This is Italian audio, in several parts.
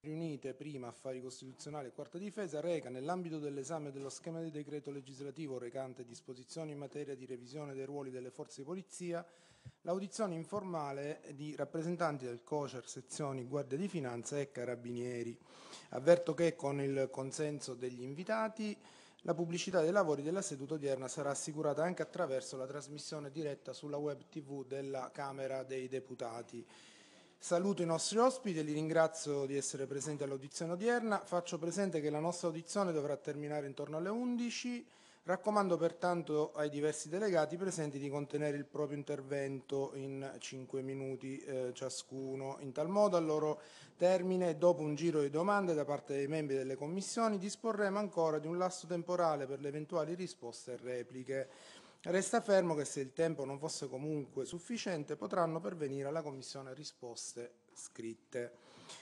riunite prima affari costituzionali e quarta difesa reca nell'ambito dell'esame dello schema di decreto legislativo recante disposizioni in materia di revisione dei ruoli delle forze di polizia l'audizione informale di rappresentanti del COCER sezioni Guardia di Finanza e Carabinieri. Avverto che con il consenso degli invitati la pubblicità dei lavori della seduta odierna sarà assicurata anche attraverso la trasmissione diretta sulla web tv della Camera dei Deputati. Saluto i nostri ospiti e li ringrazio di essere presenti all'audizione odierna. Faccio presente che la nostra audizione dovrà terminare intorno alle 11. Raccomando pertanto ai diversi delegati presenti di contenere il proprio intervento in 5 minuti eh, ciascuno. In tal modo, al loro termine, dopo un giro di domande da parte dei membri delle commissioni, disporremo ancora di un lasso temporale per le eventuali risposte e repliche. Resta fermo che se il tempo non fosse comunque sufficiente potranno pervenire alla Commissione risposte scritte.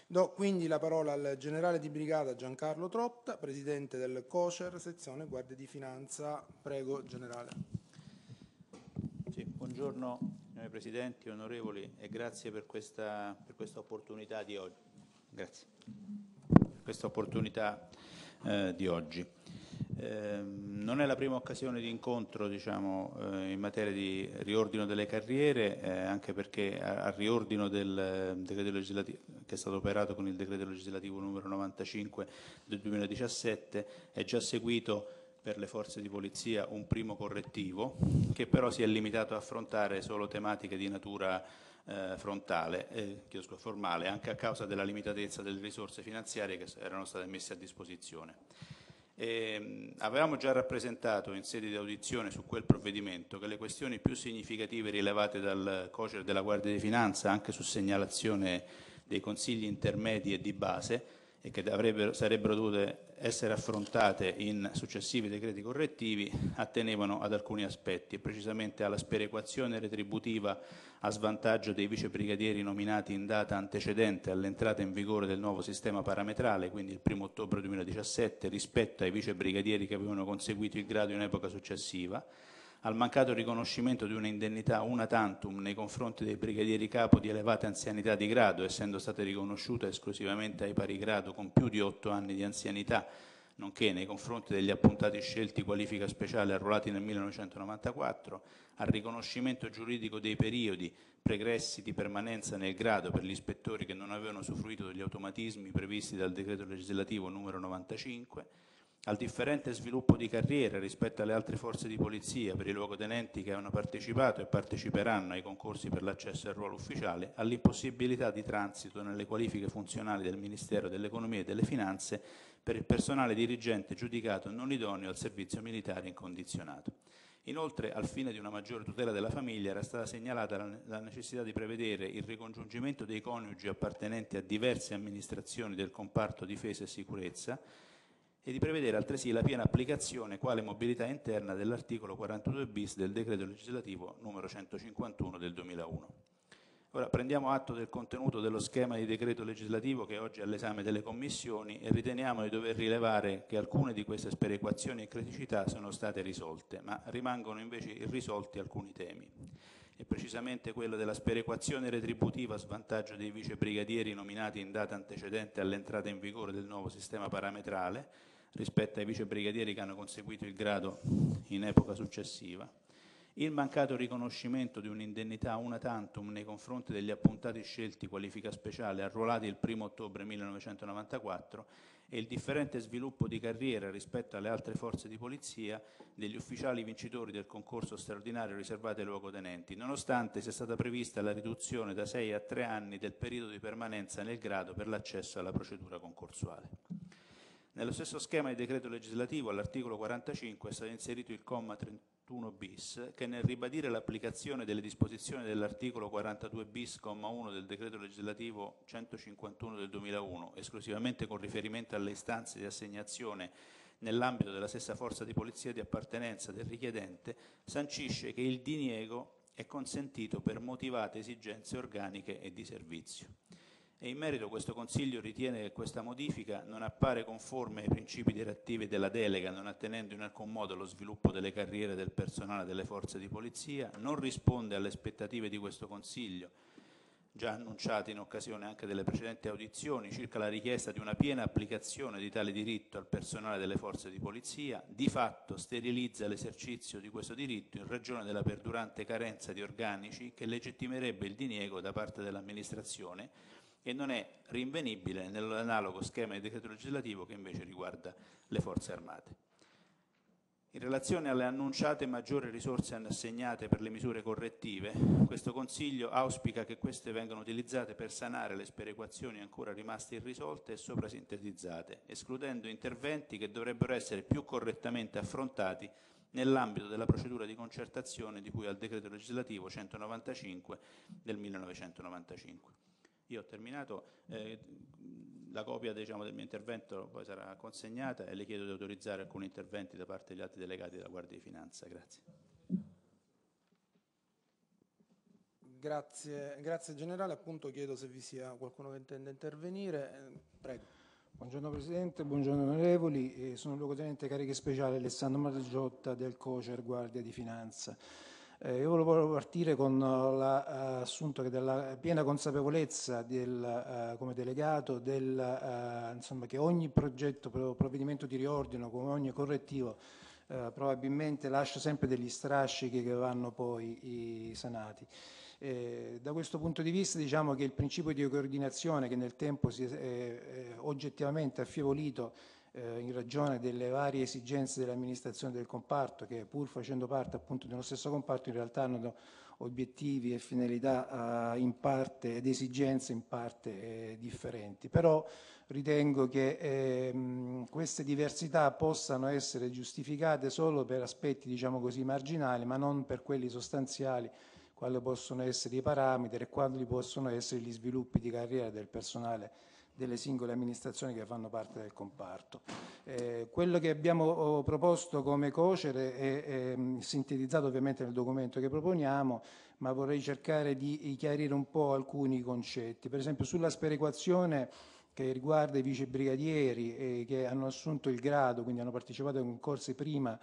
Do quindi la parola al generale di brigata Giancarlo Trotta, presidente del COCER, sezione Guardia di Finanza. Prego, generale. Sì, buongiorno, signori Presidenti, onorevoli, e grazie per questa, per questa opportunità di oggi. Grazie. Per questa opportunità eh, di oggi. Ehm, non è la prima occasione di incontro diciamo, eh, in materia di riordino delle carriere, eh, anche perché al riordino del eh, decreto legislativo che è stato operato con il decreto legislativo numero 95 del 2017 è già seguito per le forze di polizia un primo correttivo che però si è limitato a affrontare solo tematiche di natura eh, frontale, eh, formale, anche a causa della limitatezza delle risorse finanziarie che erano state messe a disposizione. Eh, avevamo già rappresentato in sede di audizione su quel provvedimento che le questioni più significative rilevate dal COCER della Guardia di Finanza, anche su segnalazione dei consigli intermedi e di base, e che sarebbero dovute essere affrontate in successivi decreti correttivi attenevano ad alcuni aspetti, e precisamente alla sperequazione retributiva a svantaggio dei vicebrigadieri nominati in data antecedente all'entrata in vigore del nuovo sistema parametrale, quindi il 1 ottobre 2017, rispetto ai vicebrigadieri che avevano conseguito il grado in epoca successiva, al mancato riconoscimento di un'indennità una tantum nei confronti dei brigadieri capo di elevata anzianità di grado, essendo state riconosciute esclusivamente ai pari grado con più di otto anni di anzianità, nonché nei confronti degli appuntati scelti qualifica speciale arruolati nel 1994, al riconoscimento giuridico dei periodi pregressi di permanenza nel grado per gli ispettori che non avevano usufruito degli automatismi previsti dal decreto legislativo numero 95, al differente sviluppo di carriera rispetto alle altre forze di polizia per i luogotenenti che hanno partecipato e parteciperanno ai concorsi per l'accesso al ruolo ufficiale, all'impossibilità di transito nelle qualifiche funzionali del Ministero dell'Economia e delle Finanze per il personale dirigente giudicato non idoneo al servizio militare incondizionato. Inoltre, al fine di una maggiore tutela della famiglia, era stata segnalata la necessità di prevedere il ricongiungimento dei coniugi appartenenti a diverse amministrazioni del comparto difesa e sicurezza e di prevedere altresì la piena applicazione quale mobilità interna dell'articolo 42 bis del decreto legislativo numero 151 del 2001. Ora prendiamo atto del contenuto dello schema di decreto legislativo che oggi è all'esame delle commissioni e riteniamo di dover rilevare che alcune di queste sperequazioni e criticità sono state risolte, ma rimangono invece irrisolti alcuni temi. E precisamente quello della sperequazione retributiva a svantaggio dei vicebrigadieri nominati in data antecedente all'entrata in vigore del nuovo sistema parametrale rispetto ai vicebrigadieri che hanno conseguito il grado in epoca successiva, il mancato riconoscimento di un'indennità una tantum nei confronti degli appuntati scelti qualifica speciale arruolati il 1 ottobre 1994 e il differente sviluppo di carriera rispetto alle altre forze di polizia degli ufficiali vincitori del concorso straordinario riservato ai luogotenenti, nonostante sia stata prevista la riduzione da 6 a 3 anni del periodo di permanenza nel grado per l'accesso alla procedura concorsuale. Nello stesso schema di decreto legislativo, all'articolo 45, è stato inserito il comma 31 bis, che nel ribadire l'applicazione delle disposizioni dell'articolo 42 bis, comma 1 del decreto legislativo 151 del 2001, esclusivamente con riferimento alle istanze di assegnazione nell'ambito della stessa forza di polizia di appartenenza del richiedente, sancisce che il diniego è consentito per motivate esigenze organiche e di servizio e in merito questo Consiglio ritiene che questa modifica non appare conforme ai principi direttivi della delega, non attenendo in alcun modo allo sviluppo delle carriere del personale delle forze di polizia, non risponde alle aspettative di questo Consiglio, già annunciate in occasione anche delle precedenti audizioni, circa la richiesta di una piena applicazione di tale diritto al personale delle forze di polizia, di fatto sterilizza l'esercizio di questo diritto in ragione della perdurante carenza di organici che legittimerebbe il diniego da parte dell'amministrazione e non è rinvenibile nell'analogo schema di decreto legislativo che invece riguarda le forze armate. In relazione alle annunciate maggiori risorse assegnate per le misure correttive, questo Consiglio auspica che queste vengano utilizzate per sanare le sperequazioni ancora rimaste irrisolte e soprasintetizzate, escludendo interventi che dovrebbero essere più correttamente affrontati nell'ambito della procedura di concertazione di cui al decreto legislativo 195 del 1995. Io ho terminato, eh, la copia diciamo, del mio intervento poi sarà consegnata e le chiedo di autorizzare alcuni interventi da parte degli altri delegati della Guardia di Finanza. Grazie. Grazie, grazie Generale, appunto chiedo se vi sia qualcuno che intende intervenire. Eh, prego. Buongiorno Presidente, buongiorno onorevoli, eh, sono il luogotenente cariche speciale Alessandro Margiotta del COCER Guardia di Finanza. Eh, io volevo partire con eh, l'assunto eh, che della piena consapevolezza del, uh, come delegato del, uh, insomma, che ogni progetto, provvedimento di riordino, come ogni correttivo, uh, probabilmente lascia sempre degli strascichi che vanno poi sanati. Eh, da questo punto di vista diciamo che il principio di coordinazione che nel tempo si è, è oggettivamente affievolito eh, in ragione delle varie esigenze dell'amministrazione del comparto, che pur facendo parte appunto dello stesso comparto in realtà hanno obiettivi e finalità eh, in parte ed esigenze in parte eh, differenti. Però ritengo che ehm, queste diversità possano essere giustificate solo per aspetti diciamo così marginali, ma non per quelli sostanziali quali possono essere i parametri e quali possono essere gli sviluppi di carriera del personale delle singole amministrazioni che fanno parte del comparto. Eh, quello che abbiamo oh, proposto come cocere è, è, mm, sintetizzato ovviamente nel documento che proponiamo, ma vorrei cercare di chiarire un po' alcuni concetti. Per esempio sulla sperequazione che riguarda i vicebrigadieri eh, che hanno assunto il grado, quindi hanno partecipato ai concorsi prima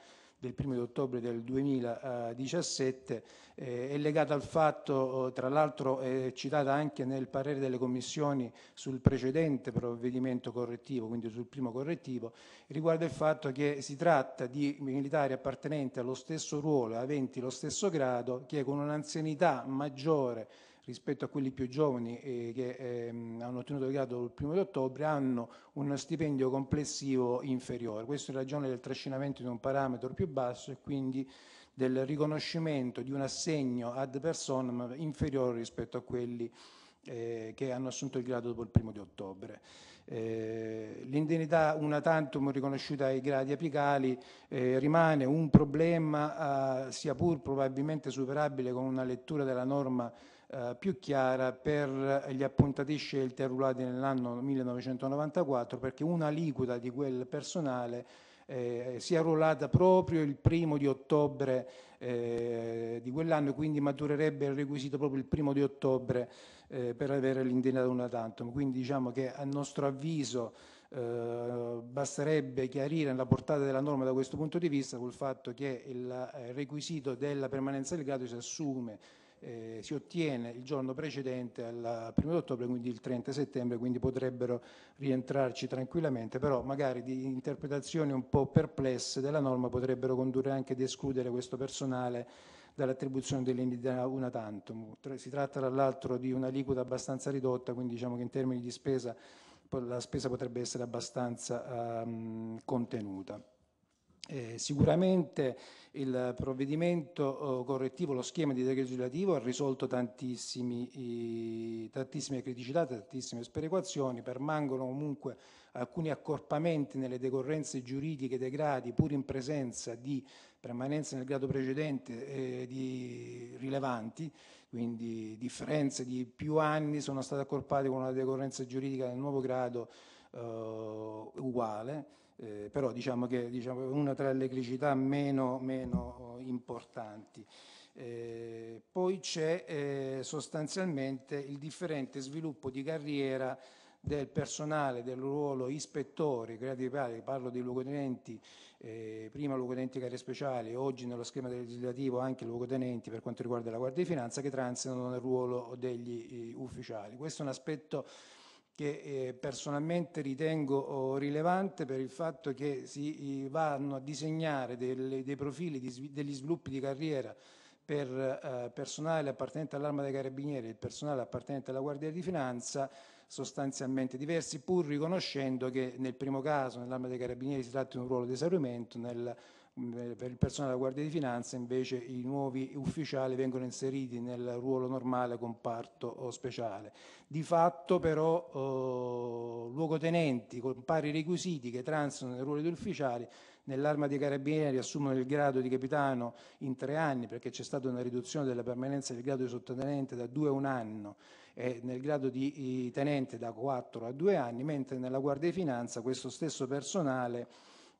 del 1 ottobre del 2017 eh, è legata al fatto, eh, tra l'altro è citata anche nel parere delle commissioni sul precedente provvedimento correttivo, quindi sul primo correttivo, riguarda il fatto che si tratta di militari appartenenti allo stesso ruolo, e aventi lo stesso grado, che con un'anzianità maggiore rispetto a quelli più giovani eh, che ehm, hanno ottenuto il grado il primo di ottobre hanno uno stipendio complessivo inferiore. Questo in ragione del trascinamento di un parametro più basso e quindi del riconoscimento di un assegno ad personam inferiore rispetto a quelli eh, che hanno assunto il grado dopo il primo di ottobre. Eh, l'indennità una tantum riconosciuta ai gradi apicali eh, rimane un problema eh, sia pur probabilmente superabile con una lettura della norma eh, più chiara per gli appuntati scelti arruolati nell'anno 1994 perché una liquida di quel personale eh, si è arruolata proprio il primo di ottobre eh, di quell'anno e quindi maturerebbe il requisito proprio il primo di ottobre eh, per avere l'indennità una tantum. Quindi diciamo che a nostro avviso eh, basterebbe chiarire la portata della norma da questo punto di vista col fatto che il eh, requisito della permanenza del grado si assume eh, si ottiene il giorno precedente al 1 ottobre, quindi il 30 settembre, quindi potrebbero rientrarci tranquillamente, però magari di interpretazioni un po' perplesse della norma potrebbero condurre anche ad escludere questo personale dall'attribuzione dell'indennità una tantum. Si tratta tra l'altro di un'aliquota abbastanza ridotta, quindi diciamo che in termini di spesa la spesa potrebbe essere abbastanza um, contenuta. Eh, sicuramente il provvedimento eh, correttivo, lo schema di decreto legislativo ha risolto i, tantissime criticità, tantissime sperequazioni, permangono comunque alcuni accorpamenti nelle decorrenze giuridiche dei gradi pur in presenza di permanenze nel grado precedente eh, di rilevanti, quindi differenze di più anni sono state accorpate con una decorrenza giuridica del nuovo grado eh, uguale eh, però diciamo che diciamo, è una tra le criticità meno, meno oh, importanti. Eh, poi c'è eh, sostanzialmente il differente sviluppo di carriera del personale del ruolo ispettore, creati pari, parlo dei luogotenenti, eh, prima luogotenenti carri speciali, oggi nello schema legislativo anche luogotenenti per quanto riguarda la Guardia di Finanza che transitano nel ruolo degli eh, ufficiali. Questo è un aspetto che eh, personalmente ritengo oh, rilevante per il fatto che si vanno a disegnare dei profili degli sviluppi di carriera per eh, personale appartenente all'arma dei carabinieri e personale appartenente alla Guardia di Finanza sostanzialmente diversi, pur riconoscendo che nel primo caso nell'arma dei carabinieri si tratta di un ruolo di esaurimento, nel per il personale della Guardia di Finanza invece i nuovi ufficiali vengono inseriti nel ruolo normale comparto oh, speciale. Di fatto però eh, luogotenenti con pari requisiti che transitano nel ruolo di ufficiali nell'arma dei carabinieri assumono il grado di capitano in tre anni perché c'è stata una riduzione della permanenza del grado di sottotenente da due a un anno e nel grado di tenente da quattro a due anni, mentre nella Guardia di Finanza questo stesso personale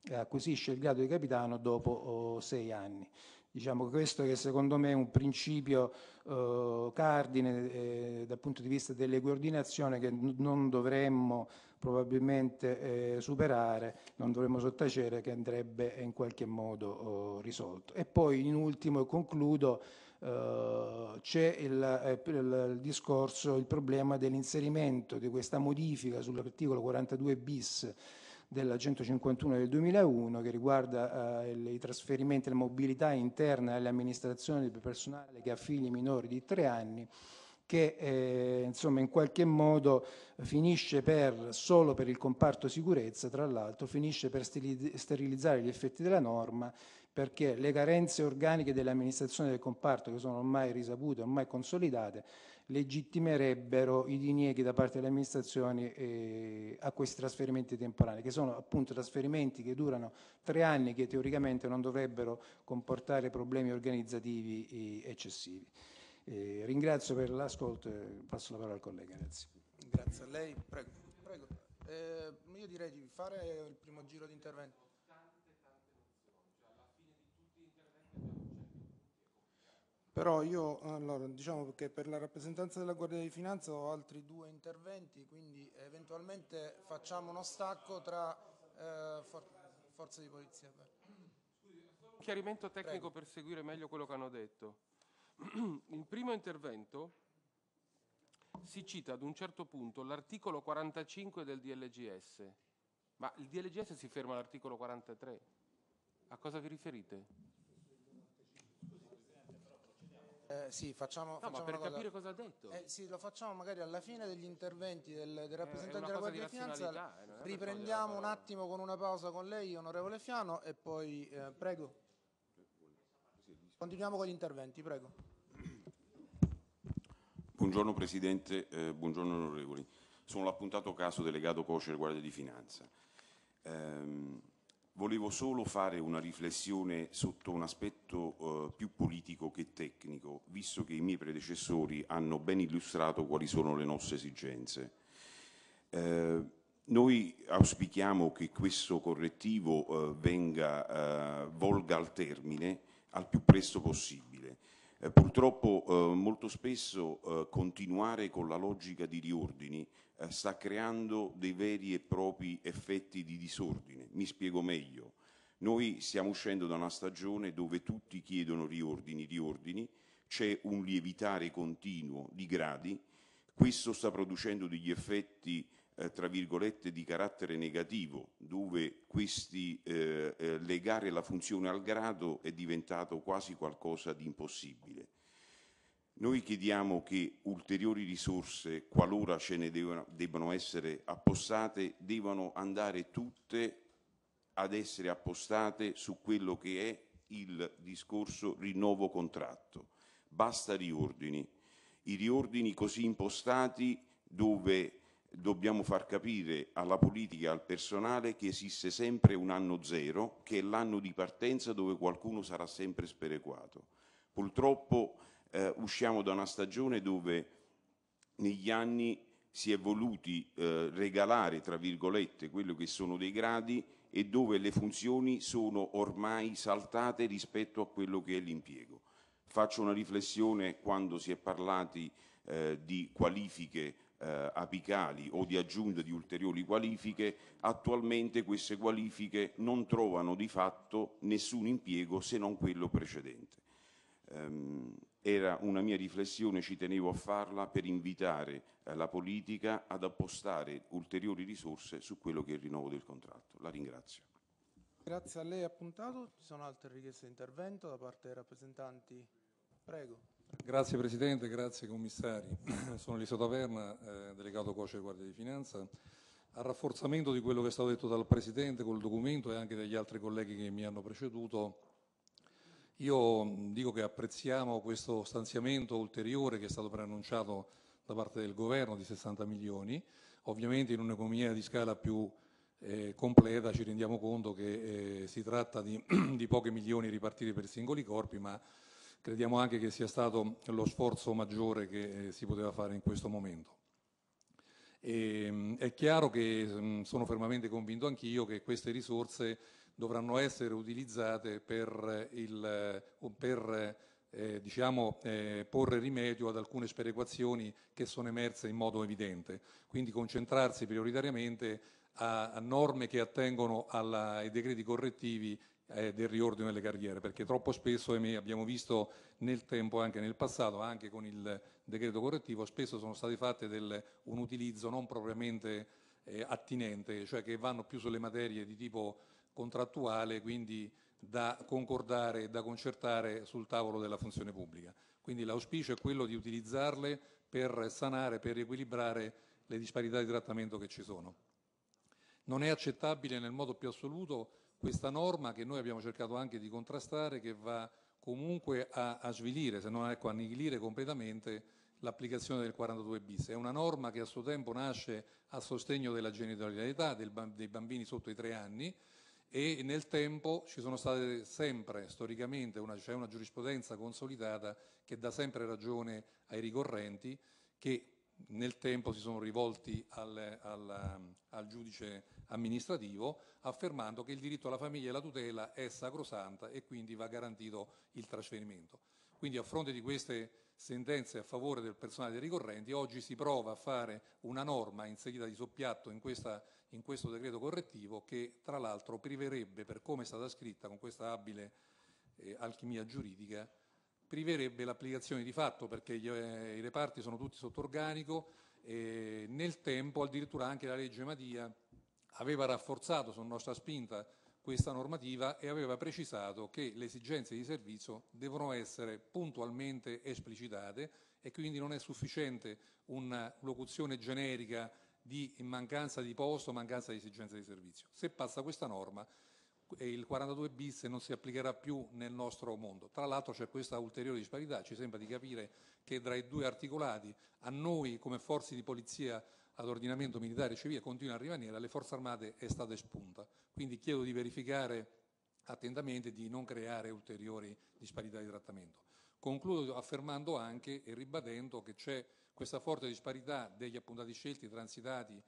eh, acquisisce il grado di capitano dopo oh, sei anni. Diciamo questo che secondo me è un principio eh, cardine eh, dal punto di vista delle coordinazioni che non dovremmo probabilmente eh, superare, non dovremmo sottacere che andrebbe in qualche modo oh, risolto. E poi in ultimo e concludo oh, c'è eh, il, il, discorso, il problema dell'inserimento di questa modifica sull'articolo 42 bis della 151 del 2001 che riguarda eh, i trasferimenti e la mobilità interna alle amministrazioni del personale che ha figli minori di tre anni che eh, insomma in qualche modo finisce per, solo per il comparto sicurezza, tra l'altro, finisce per sterilizzare gli effetti della norma perché le carenze organiche delle del comparto, che sono ormai risapute, ormai consolidate, legittimerebbero i dinieghi da parte delle amministrazioni eh, a questi trasferimenti temporanei, che sono appunto trasferimenti che durano tre anni che teoricamente non dovrebbero comportare problemi organizzativi eh, eccessivi. Eh, ringrazio per l'ascolto e passo la parola al collega. Grazie. Grazie a lei. Prego. Prego. Eh, io direi di fare il primo giro di intervento. Però io, allora, diciamo che per la rappresentanza della Guardia di Finanza ho altri due interventi, quindi eventualmente facciamo uno stacco tra eh, for forze di polizia. Scusi, un chiarimento tecnico Prego. per seguire meglio quello che hanno detto. Il primo intervento si cita ad un certo punto l'articolo 45 del DLGS, ma il DLGS si ferma all'articolo 43. A cosa vi riferite? Eh, sì, facciamo, no, facciamo ma per capire cosa... ha detto. Eh, sì, lo facciamo magari alla fine degli interventi del, del eh, rappresentante della Guardia di Finanza. Eh, Riprendiamo un attimo con una pausa con lei, onorevole Fiano, e poi eh, prego. Continuiamo con gli interventi, prego. Buongiorno Presidente, eh, buongiorno onorevoli. Sono l'appuntato caso delegato Coce del Guardia di Finanza. Ehm, volevo solo fare una riflessione sotto un aspetto eh, più politico che tecnico, visto che i miei predecessori hanno ben illustrato quali sono le nostre esigenze. Eh, noi auspichiamo che questo correttivo eh, venga, eh, volga al termine al più presto possibile eh, purtroppo eh, molto spesso eh, continuare con la logica di riordini eh, sta creando dei veri e propri effetti di disordine. Mi spiego meglio. Noi stiamo uscendo da una stagione dove tutti chiedono riordini, riordini, c'è un lievitare continuo di gradi, questo sta producendo degli effetti eh, tra virgolette di carattere negativo, dove questi, eh, eh, legare la funzione al grado è diventato quasi qualcosa di impossibile. Noi chiediamo che ulteriori risorse, qualora ce ne devono, debbano essere appostate, devono andare tutte ad essere appostate su quello che è il discorso rinnovo contratto. Basta riordini. I riordini così impostati dove dobbiamo far capire alla politica e al personale che esiste sempre un anno zero, che è l'anno di partenza dove qualcuno sarà sempre sperequato. Purtroppo eh, usciamo da una stagione dove negli anni si è voluti eh, regalare, tra virgolette, quello che sono dei gradi e dove le funzioni sono ormai saltate rispetto a quello che è l'impiego. Faccio una riflessione quando si è parlati eh, di qualifiche eh, apicali o di aggiunta di ulteriori qualifiche, attualmente queste qualifiche non trovano di fatto nessun impiego se non quello precedente. Ehm, era una mia riflessione, ci tenevo a farla per invitare eh, la politica ad appostare ulteriori risorse su quello che è il rinnovo del contratto. La ringrazio. Grazie a lei appuntato, ci sono altre richieste di intervento da parte dei rappresentanti. Prego. Grazie Presidente, grazie Commissari. Sono Eliseo Taverna, eh, delegato Coce Guardia di Finanza. Al rafforzamento di quello che è stato detto dal Presidente col documento e anche dagli altri colleghi che mi hanno preceduto, io dico che apprezziamo questo stanziamento ulteriore che è stato preannunciato da parte del Governo di 60 milioni. Ovviamente in un'economia di scala più eh, completa ci rendiamo conto che eh, si tratta di, di pochi milioni ripartiti per singoli corpi, ma crediamo anche che sia stato lo sforzo maggiore che eh, si poteva fare in questo momento. E, ehm, è chiaro che mm, sono fermamente convinto anch'io che queste risorse dovranno essere utilizzate per, eh, il, per eh, diciamo, eh, porre rimedio ad alcune sperequazioni che sono emerse in modo evidente. Quindi concentrarsi prioritariamente a, a norme che attengono alla, ai decreti correttivi eh, del riordino delle carriere, perché troppo spesso, ahimè, abbiamo visto nel tempo, anche nel passato, anche con il decreto correttivo, spesso sono state fatte del, un utilizzo non propriamente eh, attinente, cioè che vanno più sulle materie di tipo contrattuale, quindi da concordare e da concertare sul tavolo della funzione pubblica. Quindi l'auspicio è quello di utilizzarle per sanare, per riequilibrare le disparità di trattamento che ci sono. Non è accettabile nel modo più assoluto questa norma che noi abbiamo cercato anche di contrastare che va comunque a, a svilire, se non ecco, a annichilire completamente l'applicazione del 42 bis. È una norma che a suo tempo nasce a sostegno della genitorialità del, dei bambini sotto i tre anni e nel tempo ci sono state sempre, storicamente, c'è cioè una giurisprudenza consolidata che dà sempre ragione ai ricorrenti che nel tempo si sono rivolti al, al, al giudice amministrativo, affermando che il diritto alla famiglia e alla tutela è sacrosanta e quindi va garantito il trasferimento. Quindi a fronte di queste sentenze a favore del personale dei ricorrenti, oggi si prova a fare una norma inserita di soppiatto in, questa, in questo decreto correttivo che tra l'altro priverebbe, per come è stata scritta con questa abile eh, alchimia giuridica, priverebbe l'applicazione di fatto perché gli, eh, i reparti sono tutti sotto organico e nel tempo addirittura anche la legge Madia aveva rafforzato su nostra spinta questa normativa e aveva precisato che le esigenze di servizio devono essere puntualmente esplicitate e quindi non è sufficiente una locuzione generica di mancanza di posto, mancanza di esigenze di servizio. Se passa questa norma il 42 bis non si applicherà più nel nostro mondo. Tra l'altro c'è questa ulteriore disparità, ci sembra di capire che tra i due articolati a noi come forze di polizia all'ordinamento militare e civile continua a rimanere, alle forze armate è stata espunta. Quindi chiedo di verificare attentamente di non creare ulteriori disparità di trattamento. Concludo affermando anche e ribadendo che c'è questa forte disparità degli appuntati scelti transitati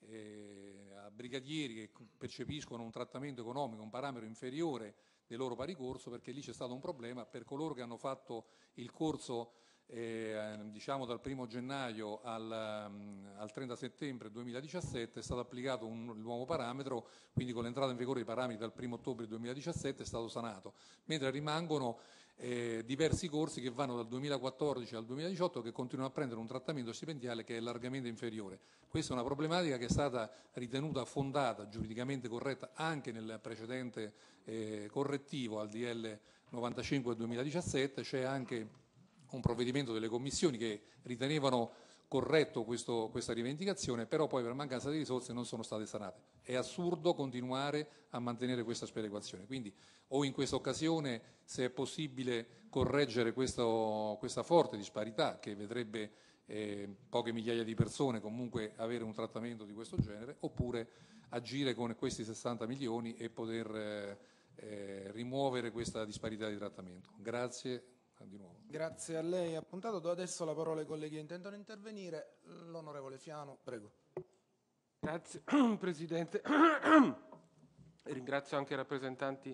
eh, a brigadieri che percepiscono un trattamento economico, un parametro inferiore del loro pari corso, perché lì c'è stato un problema per coloro che hanno fatto il corso eh, diciamo dal 1 gennaio al, mm, al, 30 settembre 2017 è stato applicato un, nuovo parametro, quindi con l'entrata in vigore dei parametri dal 1 ottobre 2017 è stato sanato, mentre rimangono eh, diversi corsi che vanno dal 2014 al 2018 che continuano a prendere un trattamento stipendiale che è largamente inferiore. Questa è una problematica che è stata ritenuta fondata, giuridicamente corretta anche nel precedente eh, correttivo al DL 95 del 2017, c'è cioè anche un provvedimento delle commissioni che ritenevano corretto questo, questa rivendicazione, però poi per mancanza di risorse non sono state sanate. È assurdo continuare a mantenere questa sperequazione. Quindi o in questa occasione, se è possibile, correggere questo, questa forte disparità che vedrebbe eh, poche migliaia di persone comunque avere un trattamento di questo genere, oppure agire con questi 60 milioni e poter eh, eh, rimuovere questa disparità di trattamento. Grazie di nuovo. Grazie a lei, appuntato. Do adesso la parola ai colleghi che intendono intervenire. L'onorevole Fiano, prego. Grazie Presidente. Ringrazio anche i rappresentanti,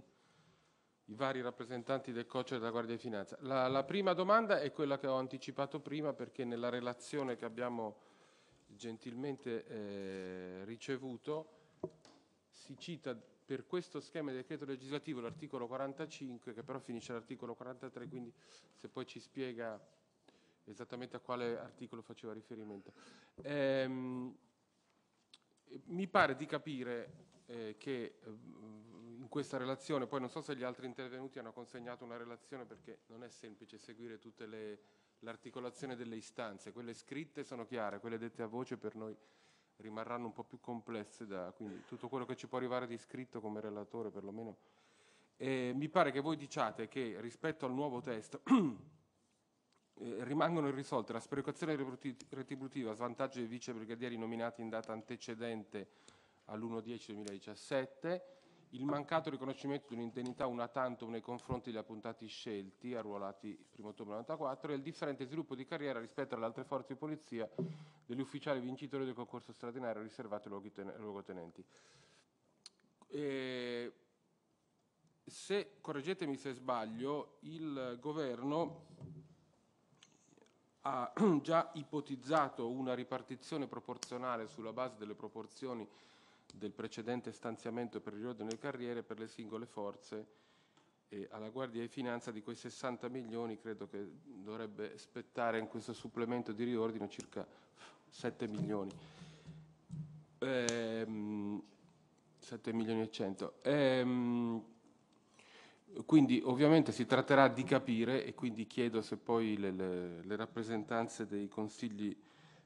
i vari rappresentanti del COCE e della Guardia di Finanza. La, la prima domanda è quella che ho anticipato prima perché nella relazione che abbiamo gentilmente eh, ricevuto si cita per questo schema di decreto legislativo l'articolo 45, che però finisce all'articolo 43, quindi se poi ci spiega esattamente a quale articolo faceva riferimento. Ehm, mi pare di capire eh, che eh, in questa relazione, poi non so se gli altri intervenuti hanno consegnato una relazione perché non è semplice seguire tutte le l'articolazione delle istanze, quelle scritte sono chiare, quelle dette a voce per noi rimarranno un po' più complesse, da, quindi tutto quello che ci può arrivare di scritto come relatore perlomeno. E mi pare che voi diciate che rispetto al nuovo testo eh, rimangono irrisolte la sperequazione retributiva a svantaggio dei vicebrigadieri nominati in data antecedente all'1-10-2017, il mancato riconoscimento di un'indennità una tanto nei confronti degli appuntati scelti, arruolati il 1 ottobre 1994, e il differente sviluppo di carriera rispetto alle altre forze di polizia degli ufficiali vincitori del concorso straordinario riservato ai luogotenenti. E se, correggetemi se sbaglio, il governo ha già ipotizzato una ripartizione proporzionale sulla base delle proporzioni del precedente stanziamento per il riordino delle carriere per le singole forze e alla Guardia di Finanza di quei 60 milioni credo che dovrebbe spettare in questo supplemento di riordino circa 7 milioni. Ehm, 7 milioni e 100. Ehm, quindi ovviamente si tratterà di capire e quindi chiedo se poi le, le, le, rappresentanze dei consigli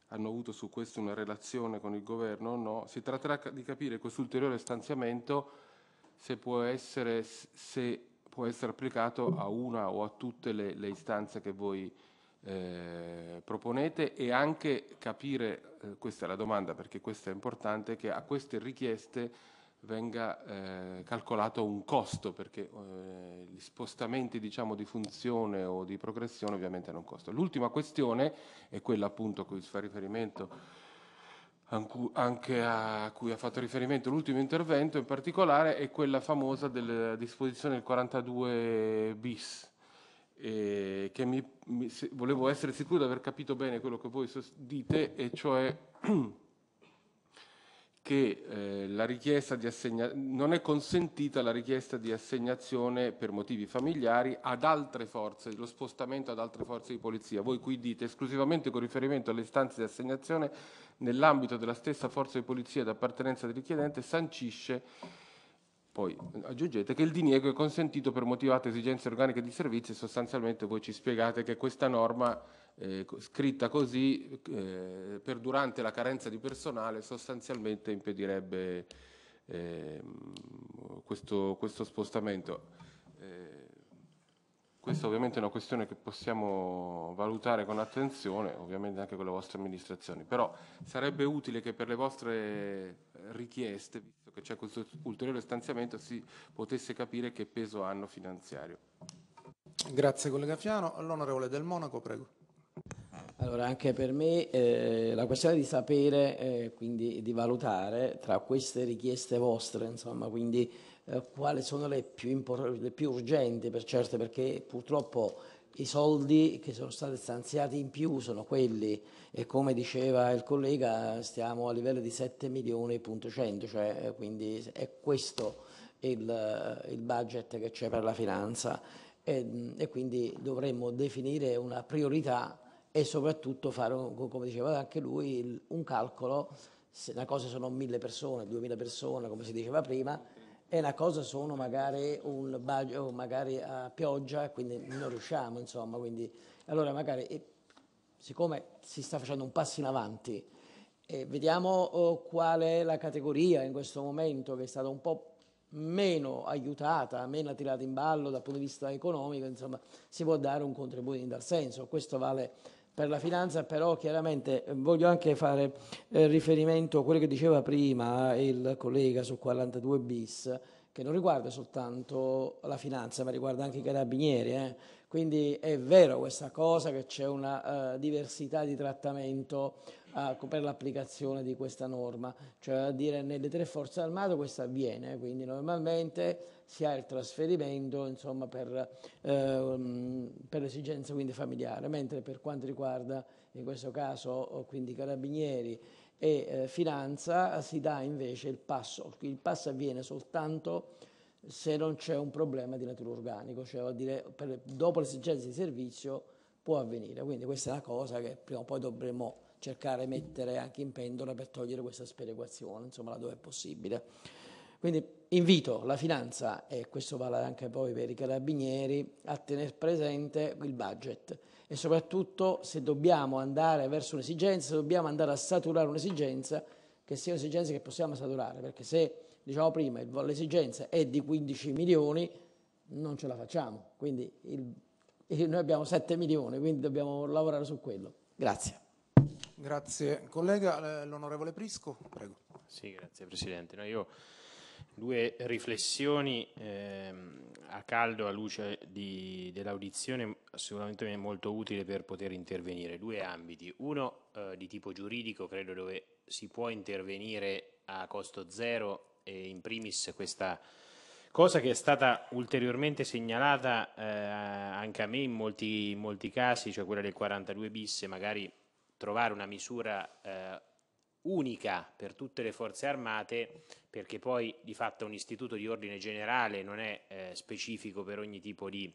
hanno avuto su questo una relazione con il governo o no, si tratterà di capire questo ulteriore stanziamento se può essere, se può essere applicato a una o a tutte le, le istanze che voi eh, proponete e anche capire, eh, questa è la domanda perché questa è importante, che a queste richieste venga eh, calcolato un costo perché eh, gli spostamenti diciamo, di funzione o di progressione ovviamente hanno un costo. L'ultima questione è quella appunto a cui si fa riferimento anche a cui ha fatto riferimento l'ultimo intervento in particolare è quella famosa della disposizione del 42 bis eh, che mi, mi, se, volevo essere sicuro di aver capito bene quello che voi dite, e cioè che eh, assegna, non è consentita la richiesta di assegnazione per motivi familiari ad altre forze, lo spostamento ad altre forze di polizia. Voi qui dite esclusivamente con riferimento alle istanze di assegnazione nell'ambito della stessa forza di polizia d'appartenenza del richiedente sancisce poi aggiungete che il diniego è consentito per motivate esigenze organiche di servizio e sostanzialmente voi ci spiegate che questa norma eh, scritta così eh, per durante la carenza di personale sostanzialmente impedirebbe eh, questo, questo, spostamento. Eh, questa ovviamente è una questione che possiamo valutare con attenzione, ovviamente anche con le vostre amministrazioni, però sarebbe utile che per le vostre richieste che c'è questo ulteriore stanziamento, si potesse capire che peso hanno finanziario. Grazie collega Fiano. L'onorevole Del Monaco, prego. Allora, anche per me eh, la questione di sapere, eh, quindi di valutare tra queste richieste vostre, insomma, quindi eh, quali sono le più, le più urgenti per certe, perché purtroppo i soldi che sono stati stanziati in più sono quelli e come diceva il collega stiamo a livello di 7 milioni punto 100, cioè eh, quindi è questo il, eh, il budget che c'è per la finanza e, mm, e, quindi dovremmo definire una priorità e soprattutto fare, come diceva anche lui, un calcolo, se una cosa sono mille persone, duemila persone, come si diceva prima, e una cosa sono magari, un, magari a eh, pioggia, quindi non riusciamo, insomma, quindi allora magari siccome si sta facendo un passo in avanti, eh, vediamo oh, qual è la categoria in questo momento che è stata un po' meno aiutata, meno tirata in ballo dal punto di vista economico, insomma, si può dare un contributo in tal senso. Questo vale per la finanza, però chiaramente eh, voglio anche fare eh, riferimento a quello che diceva prima il collega sul 42 bis, che non riguarda soltanto la finanza, ma riguarda anche i carabinieri. Eh. Quindi è vero questa cosa che c'è una uh, diversità di trattamento uh, per l'applicazione di questa norma, cioè a dire nelle tre forze armate questo avviene, eh, quindi normalmente si ha il trasferimento insomma, per, uh, per l'esigenza familiare, mentre per quanto riguarda in questo caso quindi carabinieri e finanza si dà invece il passo, il passo avviene soltanto se non c'è un problema di natura organico, cioè vuol dire per, dopo l'esigenza di servizio può avvenire. Quindi questa è una cosa che prima o poi dovremo cercare di mettere anche in pendola per togliere questa sperequazione, insomma, laddove è possibile. Quindi invito la finanza, e questo vale anche poi per i carabinieri, a tenere presente il budget e soprattutto se dobbiamo andare verso un'esigenza, se dobbiamo andare a saturare un'esigenza, che sia un'esigenza che possiamo saturare, perché se diciamo prima, l'esigenza è di 15 milioni, non ce la facciamo. Quindi il, noi abbiamo 7 milioni, quindi dobbiamo lavorare su quello. Grazie. Grazie. Collega, eh, l'onorevole Prisco, prego. Sì, grazie Presidente. No, io due riflessioni eh, a caldo, a luce dell'audizione, sicuramente molto utile per poter intervenire. Due ambiti. Uno eh, di tipo giuridico, credo dove si può intervenire a costo zero e in primis questa cosa che è stata ulteriormente segnalata eh, anche a me in molti, in molti, casi, cioè quella del 42 bis, magari trovare una misura eh, unica per tutte le forze armate, perché poi di fatto è un istituto di ordine generale, non è eh, specifico per ogni tipo di,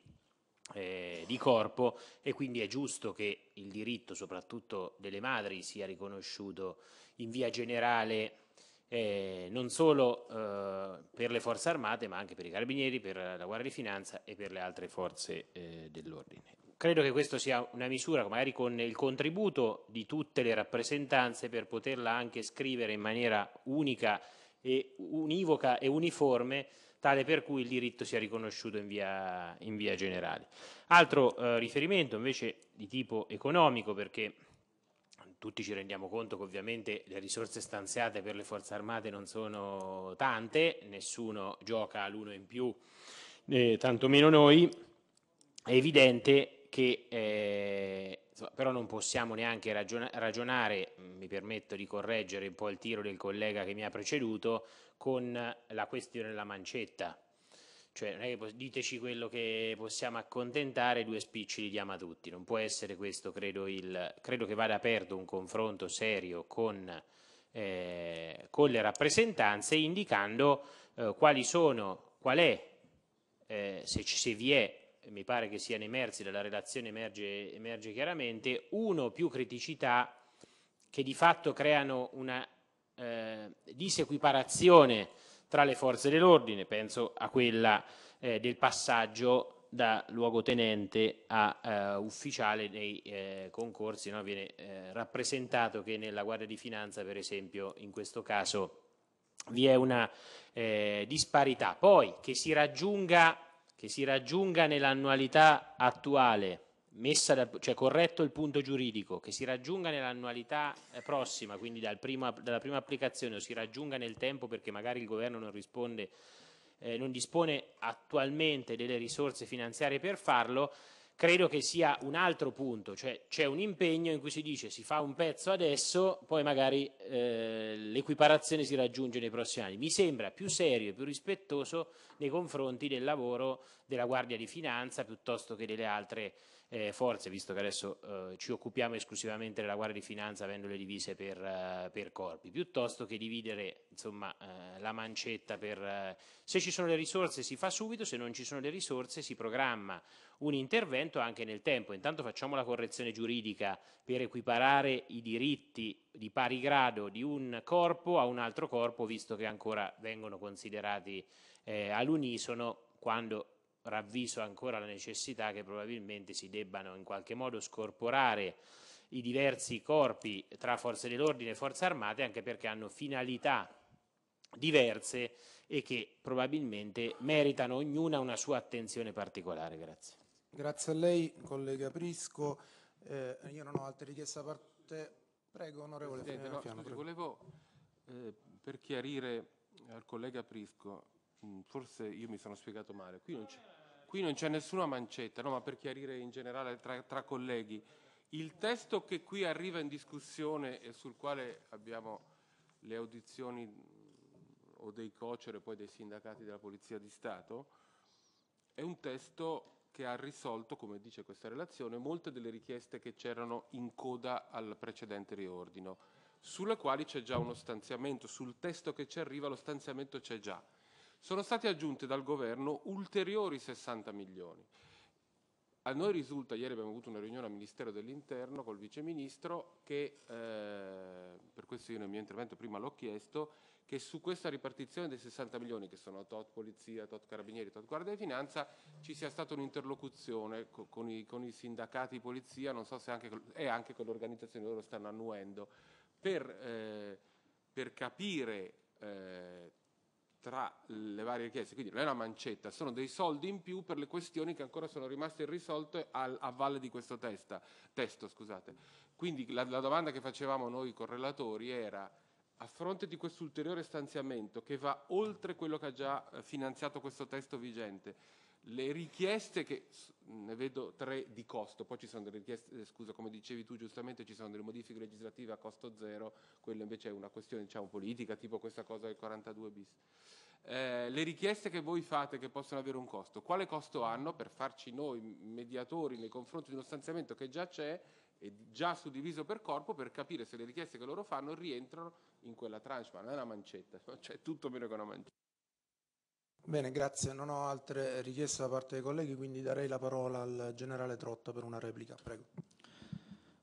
eh, di corpo e quindi è giusto che il diritto soprattutto delle madri sia riconosciuto in via generale eh, non solo eh, per le forze armate, ma anche per i carabinieri, per la Guardia di Finanza e per le altre forze eh, dell'ordine. Credo che questa sia una misura, magari con il contributo di tutte le rappresentanze, per poterla anche scrivere in maniera unica e univoca e uniforme, tale per cui il diritto sia riconosciuto in via, in via generale. Altro eh, riferimento invece di tipo economico, perché tutti ci rendiamo conto che ovviamente le risorse stanziate per le forze armate non sono tante, nessuno gioca l'uno in più, eh, tantomeno noi, è evidente che eh, però non possiamo neanche ragion- ragionare, mi permetto di correggere un po' il tiro del collega che mi ha preceduto, con la questione della mancetta cioè, non è che diteci quello che possiamo accontentare, due spicci li diamo a tutti. Non può essere questo, credo, il, credo che vada aperto un confronto serio con, eh, con le rappresentanze, indicando eh, quali sono, qual è, eh, se, se, vi è, mi pare che siano emersi dalla relazione, emerge, emerge chiaramente, uno o più criticità che di fatto creano una eh, disequiparazione tra le forze dell'ordine, penso a quella eh, del passaggio da luogotenente a uh, ufficiale nei eh, concorsi, no? viene eh, rappresentato che nella Guardia di Finanza, per esempio, in questo caso vi è una eh, disparità. Poi che si raggiunga, che si raggiunga nell'annualità attuale dal, cioè corretto il punto giuridico, che si raggiunga nell'annualità eh, prossima, quindi dal prima, dalla prima applicazione o si raggiunga nel tempo perché magari il governo non risponde, eh, non dispone attualmente delle risorse finanziarie per farlo, credo che sia un altro punto, cioè c'è un impegno in cui si dice si fa un pezzo adesso, poi magari eh, l'equiparazione si raggiunge nei prossimi anni. Mi sembra più serio e più rispettoso nei confronti del lavoro della Guardia di Finanza piuttosto che delle altre eh, forze, visto che adesso eh, ci occupiamo esclusivamente della Guardia di Finanza avendo le divise per, eh, per corpi, piuttosto che dividere insomma, eh, la mancetta per... Eh, se ci sono le risorse si fa subito, se non ci sono le risorse si programma un intervento anche nel tempo. Intanto facciamo la correzione giuridica per equiparare i diritti di pari grado di un corpo a un altro corpo, visto che ancora vengono considerati eh, all'unisono quando ravviso ancora la necessità che probabilmente si debbano in qualche modo scorporare i diversi corpi tra forze dell'ordine e forze armate anche perché hanno finalità diverse e che probabilmente meritano ognuna una sua attenzione particolare. Grazie. Grazie a lei, collega Prisco. Eh, io non ho altre richieste a parte. Prego, onorevole Presidente, no, piano, scusi, prego. Volevo eh, per chiarire al collega Prisco, mh, mm, forse io mi sono spiegato male, qui non c'è qui non c'è nessuna mancetta, no, ma per chiarire in generale tra, tra, colleghi, il testo che qui arriva in discussione e sul quale abbiamo le audizioni o dei cocer e poi dei sindacati della Polizia di Stato, è un testo che ha risolto, come dice questa relazione, molte delle richieste che c'erano in coda al precedente riordino, sulle quali c'è già uno stanziamento, sul testo che ci arriva lo stanziamento c'è già sono state aggiunte dal governo ulteriori 60 milioni. A noi risulta, ieri abbiamo avuto una riunione al Ministero dell'Interno col Vice Ministro, che, eh, per questo io nel mio intervento prima l'ho chiesto, che su questa ripartizione dei 60 milioni, che sono tot polizia, tot carabinieri, tot guardia di finanza, ci sia stata un'interlocuzione co con, i, con, i, sindacati di polizia, non so se anche, e anche con le organizzazioni loro stanno annuendo, per, eh, per capire eh, tra le varie richieste, quindi non è una mancetta, sono dei soldi in più per le questioni che ancora sono rimaste irrisolte al, a valle di questo testa, testo. Scusate. Quindi la, la domanda che facevamo noi correlatori era a fronte di questo ulteriore stanziamento che va oltre quello che ha già eh, finanziato questo testo vigente, le richieste che ne vedo tre di costo, poi ci sono delle richieste, eh, scusa, come dicevi tu giustamente, ci sono delle modifiche legislative a costo zero, quello invece è una questione diciamo, politica, tipo questa cosa del 42 bis. Eh, le richieste che voi fate che possono avere un costo, quale costo hanno per farci noi mediatori nei confronti di uno stanziamento che già c'è e già suddiviso per corpo per capire se le richieste che loro fanno rientrano in quella tranche, ma non è una mancetta, cioè tutto meno che una mancetta. Bene, grazie. Non ho altre richieste da parte dei colleghi, quindi darei la parola al generale Trotta per una replica. Prego.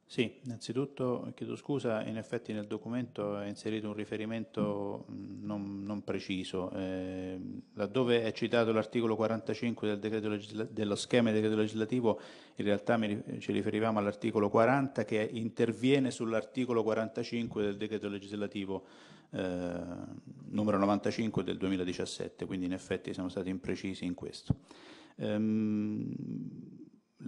Sì, innanzitutto chiedo scusa, in effetti nel documento è inserito un riferimento non, non preciso, eh, laddove è citato l'articolo 45 del dello schema di decreto legislativo, in realtà mi, ci riferivamo all'articolo 40 che interviene sull'articolo 45 del decreto legislativo eh, numero 95 del 2017, quindi in effetti siamo stati imprecisi in questo. Ehm,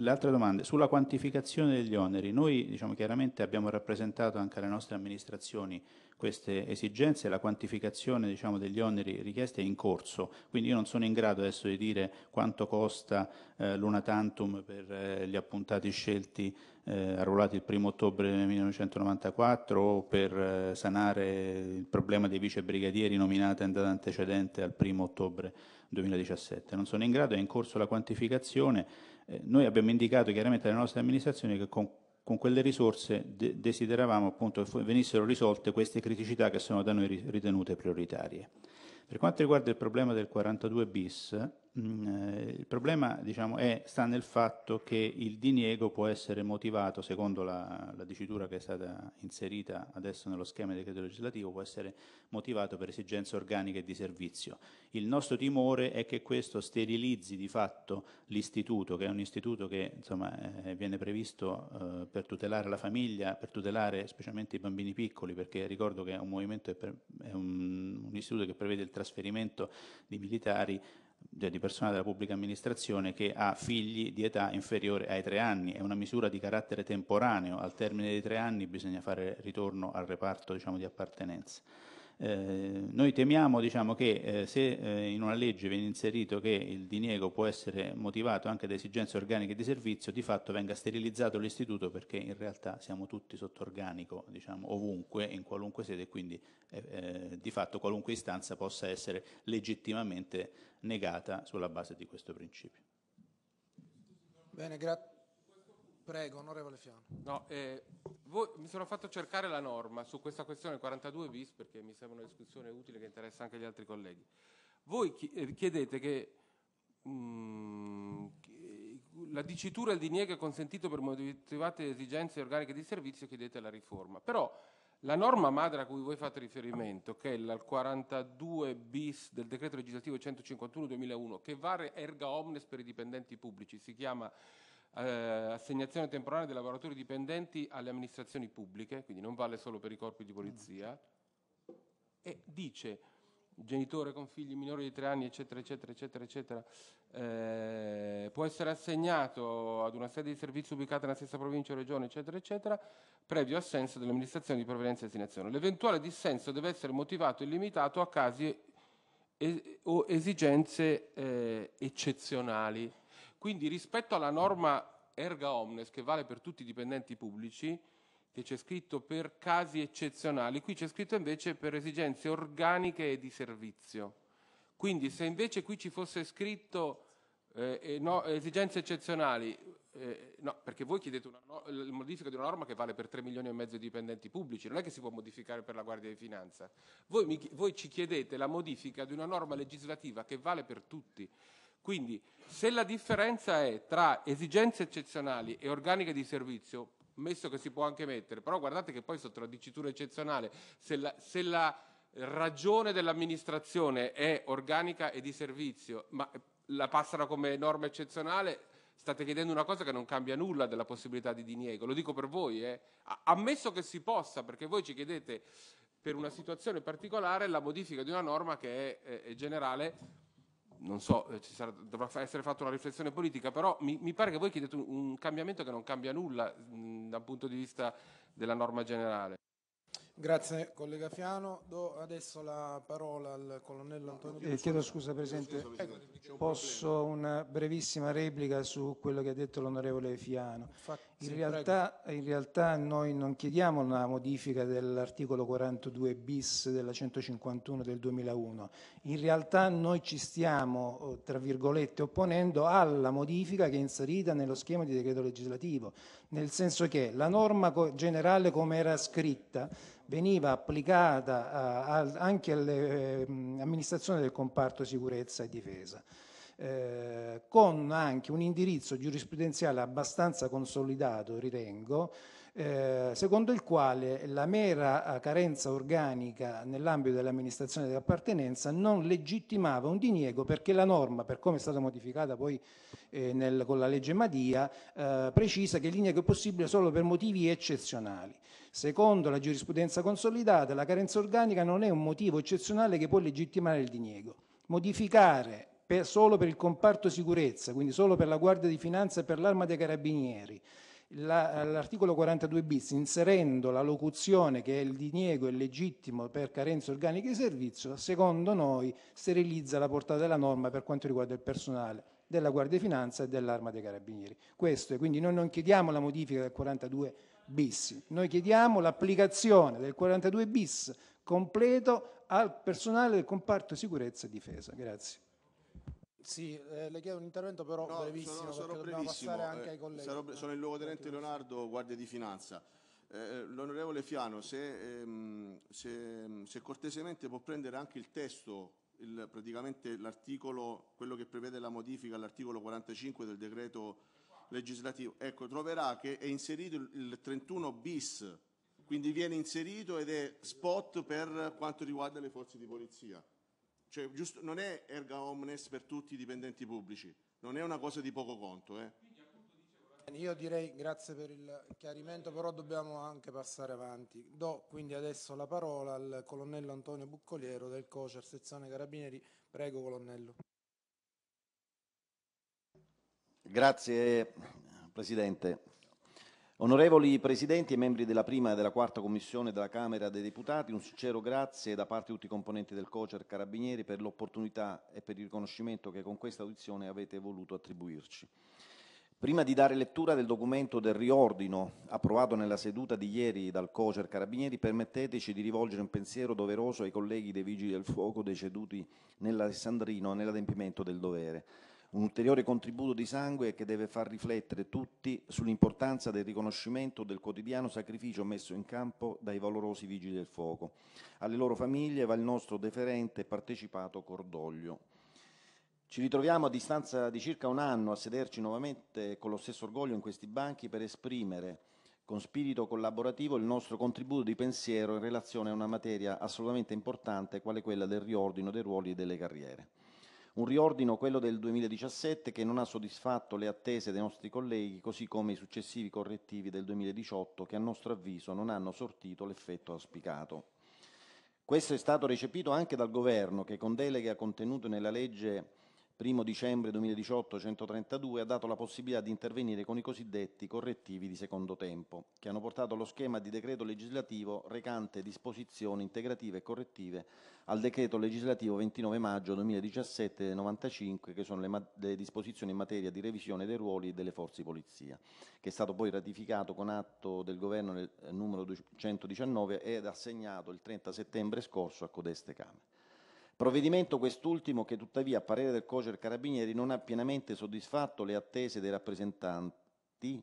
altre domande, sulla quantificazione degli oneri, noi diciamo, chiaramente abbiamo rappresentato anche alle nostre amministrazioni queste esigenze, e la quantificazione diciamo, degli oneri richiesti è in corso, quindi io non sono in grado adesso di dire quanto costa eh, l'una tantum per eh, gli appuntati scelti eh, arruolati il 1 ottobre 1994 o per eh, sanare il problema dei vicebrigadieri nominati in data antecedente al 1 ottobre 2017. Non sono in grado, è in corso la quantificazione. Eh, noi abbiamo indicato chiaramente alle nostre amministrazioni che con con quelle risorse de desideravamo appunto che venissero risolte queste criticità che sono da noi ritenute prioritarie. Per quanto riguarda il problema del 42 bis, Mm, eh, il problema diciamo, è, sta nel fatto che il diniego può essere motivato, secondo la, la dicitura che è stata inserita adesso nello schema di decreto legislativo, può essere motivato per esigenze organiche e di servizio. Il nostro timore è che questo sterilizzi di fatto l'istituto, che è un istituto che insomma, eh, viene previsto eh, per tutelare la famiglia, per tutelare specialmente i bambini piccoli, perché ricordo che è un, è per, è un, un istituto che prevede il trasferimento di militari cioè di personale della pubblica amministrazione che ha figli di età inferiore ai tre anni, è una misura di carattere temporaneo, al termine dei tre anni bisogna fare ritorno al reparto diciamo, di appartenenza. Eh, noi temiamo diciamo, che eh, se eh, in una legge viene inserito che il diniego può essere motivato anche da esigenze organiche di servizio, di fatto venga sterilizzato l'istituto perché in realtà siamo tutti sotto organico diciamo, ovunque, in qualunque sede e quindi eh, eh, di fatto qualunque istanza possa essere legittimamente negata sulla base di questo principio. Bene, grazie. Prego, onorevole Fiano. No, eh, voi, mi sono fatto cercare la norma su questa questione 42 bis perché mi sembra una discussione utile che interessa anche gli altri colleghi. Voi eh, chiedete che mh, mm, la dicitura il diniego è consentito per motivate esigenze organiche di servizio, chiedete la riforma. Però la norma madre a cui voi fate riferimento, che è la 42 bis del decreto legislativo 151-2001, che va erga omnes per i dipendenti pubblici, si chiama eh, assegnazione temporanea dei lavoratori dipendenti alle amministrazioni pubbliche, quindi non vale solo per i corpi di polizia, e dice genitore con figli minori di tre anni, eccetera, eccetera, eccetera, eccetera, eh, può essere assegnato ad una sede di servizio ubicata nella stessa provincia o regione, eccetera, eccetera, previo assenso dell'amministrazione di provenienza e destinazione. L'eventuale dissenso deve essere motivato e limitato a casi es- o esigenze eh, eccezionali. Quindi rispetto alla norma erga omnes che vale per tutti i dipendenti pubblici, che c'è scritto per casi eccezionali, qui c'è scritto invece per esigenze organiche e di servizio. Quindi se invece qui ci fosse scritto eh, no, esigenze eccezionali, eh, no, perché voi chiedete una, no, la modifica di una norma che vale per 3 milioni e mezzo di dipendenti pubblici, non è che si può modificare per la Guardia di Finanza. Voi, mi, voi ci chiedete la modifica di una norma legislativa che vale per tutti quindi se la differenza è tra esigenze eccezionali e organiche di servizio, messo che si può anche mettere, però guardate che poi sotto la dicitura eccezionale, se la, se la ragione dell'amministrazione è organica e di servizio, ma la passano come norma eccezionale, state chiedendo una cosa che non cambia nulla della possibilità di diniego, lo dico per voi, eh. ammesso che si possa, perché voi ci chiedete per una situazione particolare la modifica di una norma che è, è generale non so, sarà, dovrà essere fatta una riflessione politica, però mi, mi, pare che voi chiedete un, cambiamento che non cambia nulla mh, dal punto di vista della norma generale. Grazie collega Fiano, do adesso la parola al colonnello Antonio Di Chiedo scusa Presidente, posso una brevissima replica su quello che ha detto l'onorevole Fiano. In, sì, realtà, in, realtà, noi non chiediamo una modifica dell'articolo 42 bis della 151 del 2001, in realtà noi ci stiamo, eh, tra virgolette, opponendo alla modifica che è inserita nello schema di decreto legislativo, nel senso che la norma generale come era scritta veniva applicata eh, anche alle eh, amministrazioni del comparto sicurezza e difesa. Eh, con anche un indirizzo giurisprudenziale abbastanza consolidato, ritengo, eh, secondo il quale la mera eh, carenza organica nell'ambito dell'amministrazione dell'appartenenza non legittimava un diniego perché la norma, per come è stata modificata poi nel, con la legge Madia, precisa che il diniego è possibile solo per motivi eccezionali. Secondo la giurisprudenza consolidata, la carenza organica non è un motivo eccezionale che può legittimare il diniego modificare per, solo per il comparto sicurezza, quindi solo per la Guardia di Finanza e per l'Arma dei Carabinieri, la, l'articolo 42 bis, inserendo la locuzione che è il diniego è legittimo per carenze organiche di servizio, secondo noi sterilizza la portata della norma per quanto riguarda il personale della Guardia di Finanza e dell'Arma dei Carabinieri. Questo è, quindi noi non chiediamo la modifica del 42 bis, noi chiediamo l'applicazione del 42 bis completo al personale del comparto sicurezza e difesa. Grazie. Sì, eh, le chiedo un intervento però no, brevissimo, sono, sono brevissimo. passare anche ai eh, colleghi. Sarò, sono il luogotenente Leonardo, guardia di finanza. Eh, eh, l'onorevole Fiano, se, ehm, se, se, cortesemente può prendere anche il testo, il, praticamente l'articolo, quello che prevede la modifica all'articolo 45 del decreto legislativo, ecco, troverà che è inserito il 31 bis, quindi viene inserito ed è spot per quanto riguarda le forze di polizia. Cioè, giusto, non è erga omnes per tutti i dipendenti pubblici, non è una cosa di poco conto. Eh. Io direi grazie per il chiarimento, però dobbiamo anche passare avanti. Do quindi adesso la parola al colonnello Antonio Buccoliero del COCER, sezione Carabinieri. Prego, colonnello. Grazie Presidente. Onorevoli Presidenti e membri della prima e della quarta commissione della Camera dei Deputati, un sincero grazie da parte di tutti i componenti del COCER Carabinieri per l'opportunità e per il riconoscimento che con questa audizione avete voluto attribuirci. Prima di dare lettura del documento del riordino approvato nella seduta di ieri dal COCER Carabinieri, permetteteci di rivolgere un pensiero doveroso ai colleghi dei Vigili del Fuoco deceduti nell'Alessandrino nell'adempimento del dovere. Un ulteriore contributo di sangue che deve far riflettere tutti sull'importanza del riconoscimento del quotidiano sacrificio messo in campo dai valorosi vigili del fuoco. Alle loro famiglie va il nostro deferente e partecipato cordoglio. Ci ritroviamo a distanza di circa un anno a sederci nuovamente con lo stesso orgoglio in questi banchi per esprimere con spirito collaborativo il nostro contributo di pensiero in relazione a una materia assolutamente importante quale quella del riordino dei ruoli e delle carriere. Un riordino, quello del 2017, che non ha soddisfatto le attese dei nostri colleghi, così come i successivi correttivi del 2018, che a nostro avviso non hanno sortito l'effetto auspicato. Questo è stato recepito anche dal Governo, che con delega contenuta nella legge 1 dicembre 2018, 132, ha dato la possibilità di intervenire con i cosiddetti correttivi di secondo tempo, che hanno portato allo schema di decreto legislativo recante disposizioni integrative e correttive al decreto legislativo 29 maggio 2017 95, che sono le, le disposizioni in materia di revisione dei ruoli delle forze di polizia, che è stato poi ratificato con atto del governo nel, numero 119 ed assegnato il 30 settembre scorso a codeste Camere. Provvedimento quest'ultimo che tuttavia, a parere del COCER Carabinieri, non ha pienamente soddisfatto le attese dei rappresentanti,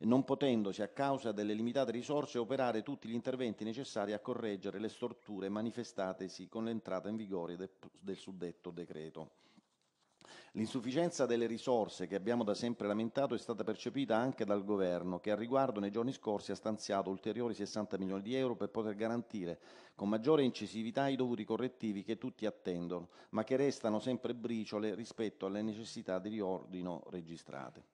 non potendosi, a causa delle limitate risorse, operare tutti gli interventi necessari a correggere le storture manifestatesi con l'entrata in vigore del, suddetto decreto. L'insufficienza delle risorse, che abbiamo da sempre lamentato, è stata percepita anche dal Governo che, al riguardo, nei giorni scorsi ha stanziato ulteriori 60 milioni di euro per poter garantire con maggiore incisività i dovuti correttivi che tutti attendono, ma che restano sempre briciole rispetto alle necessità di riordino registrate.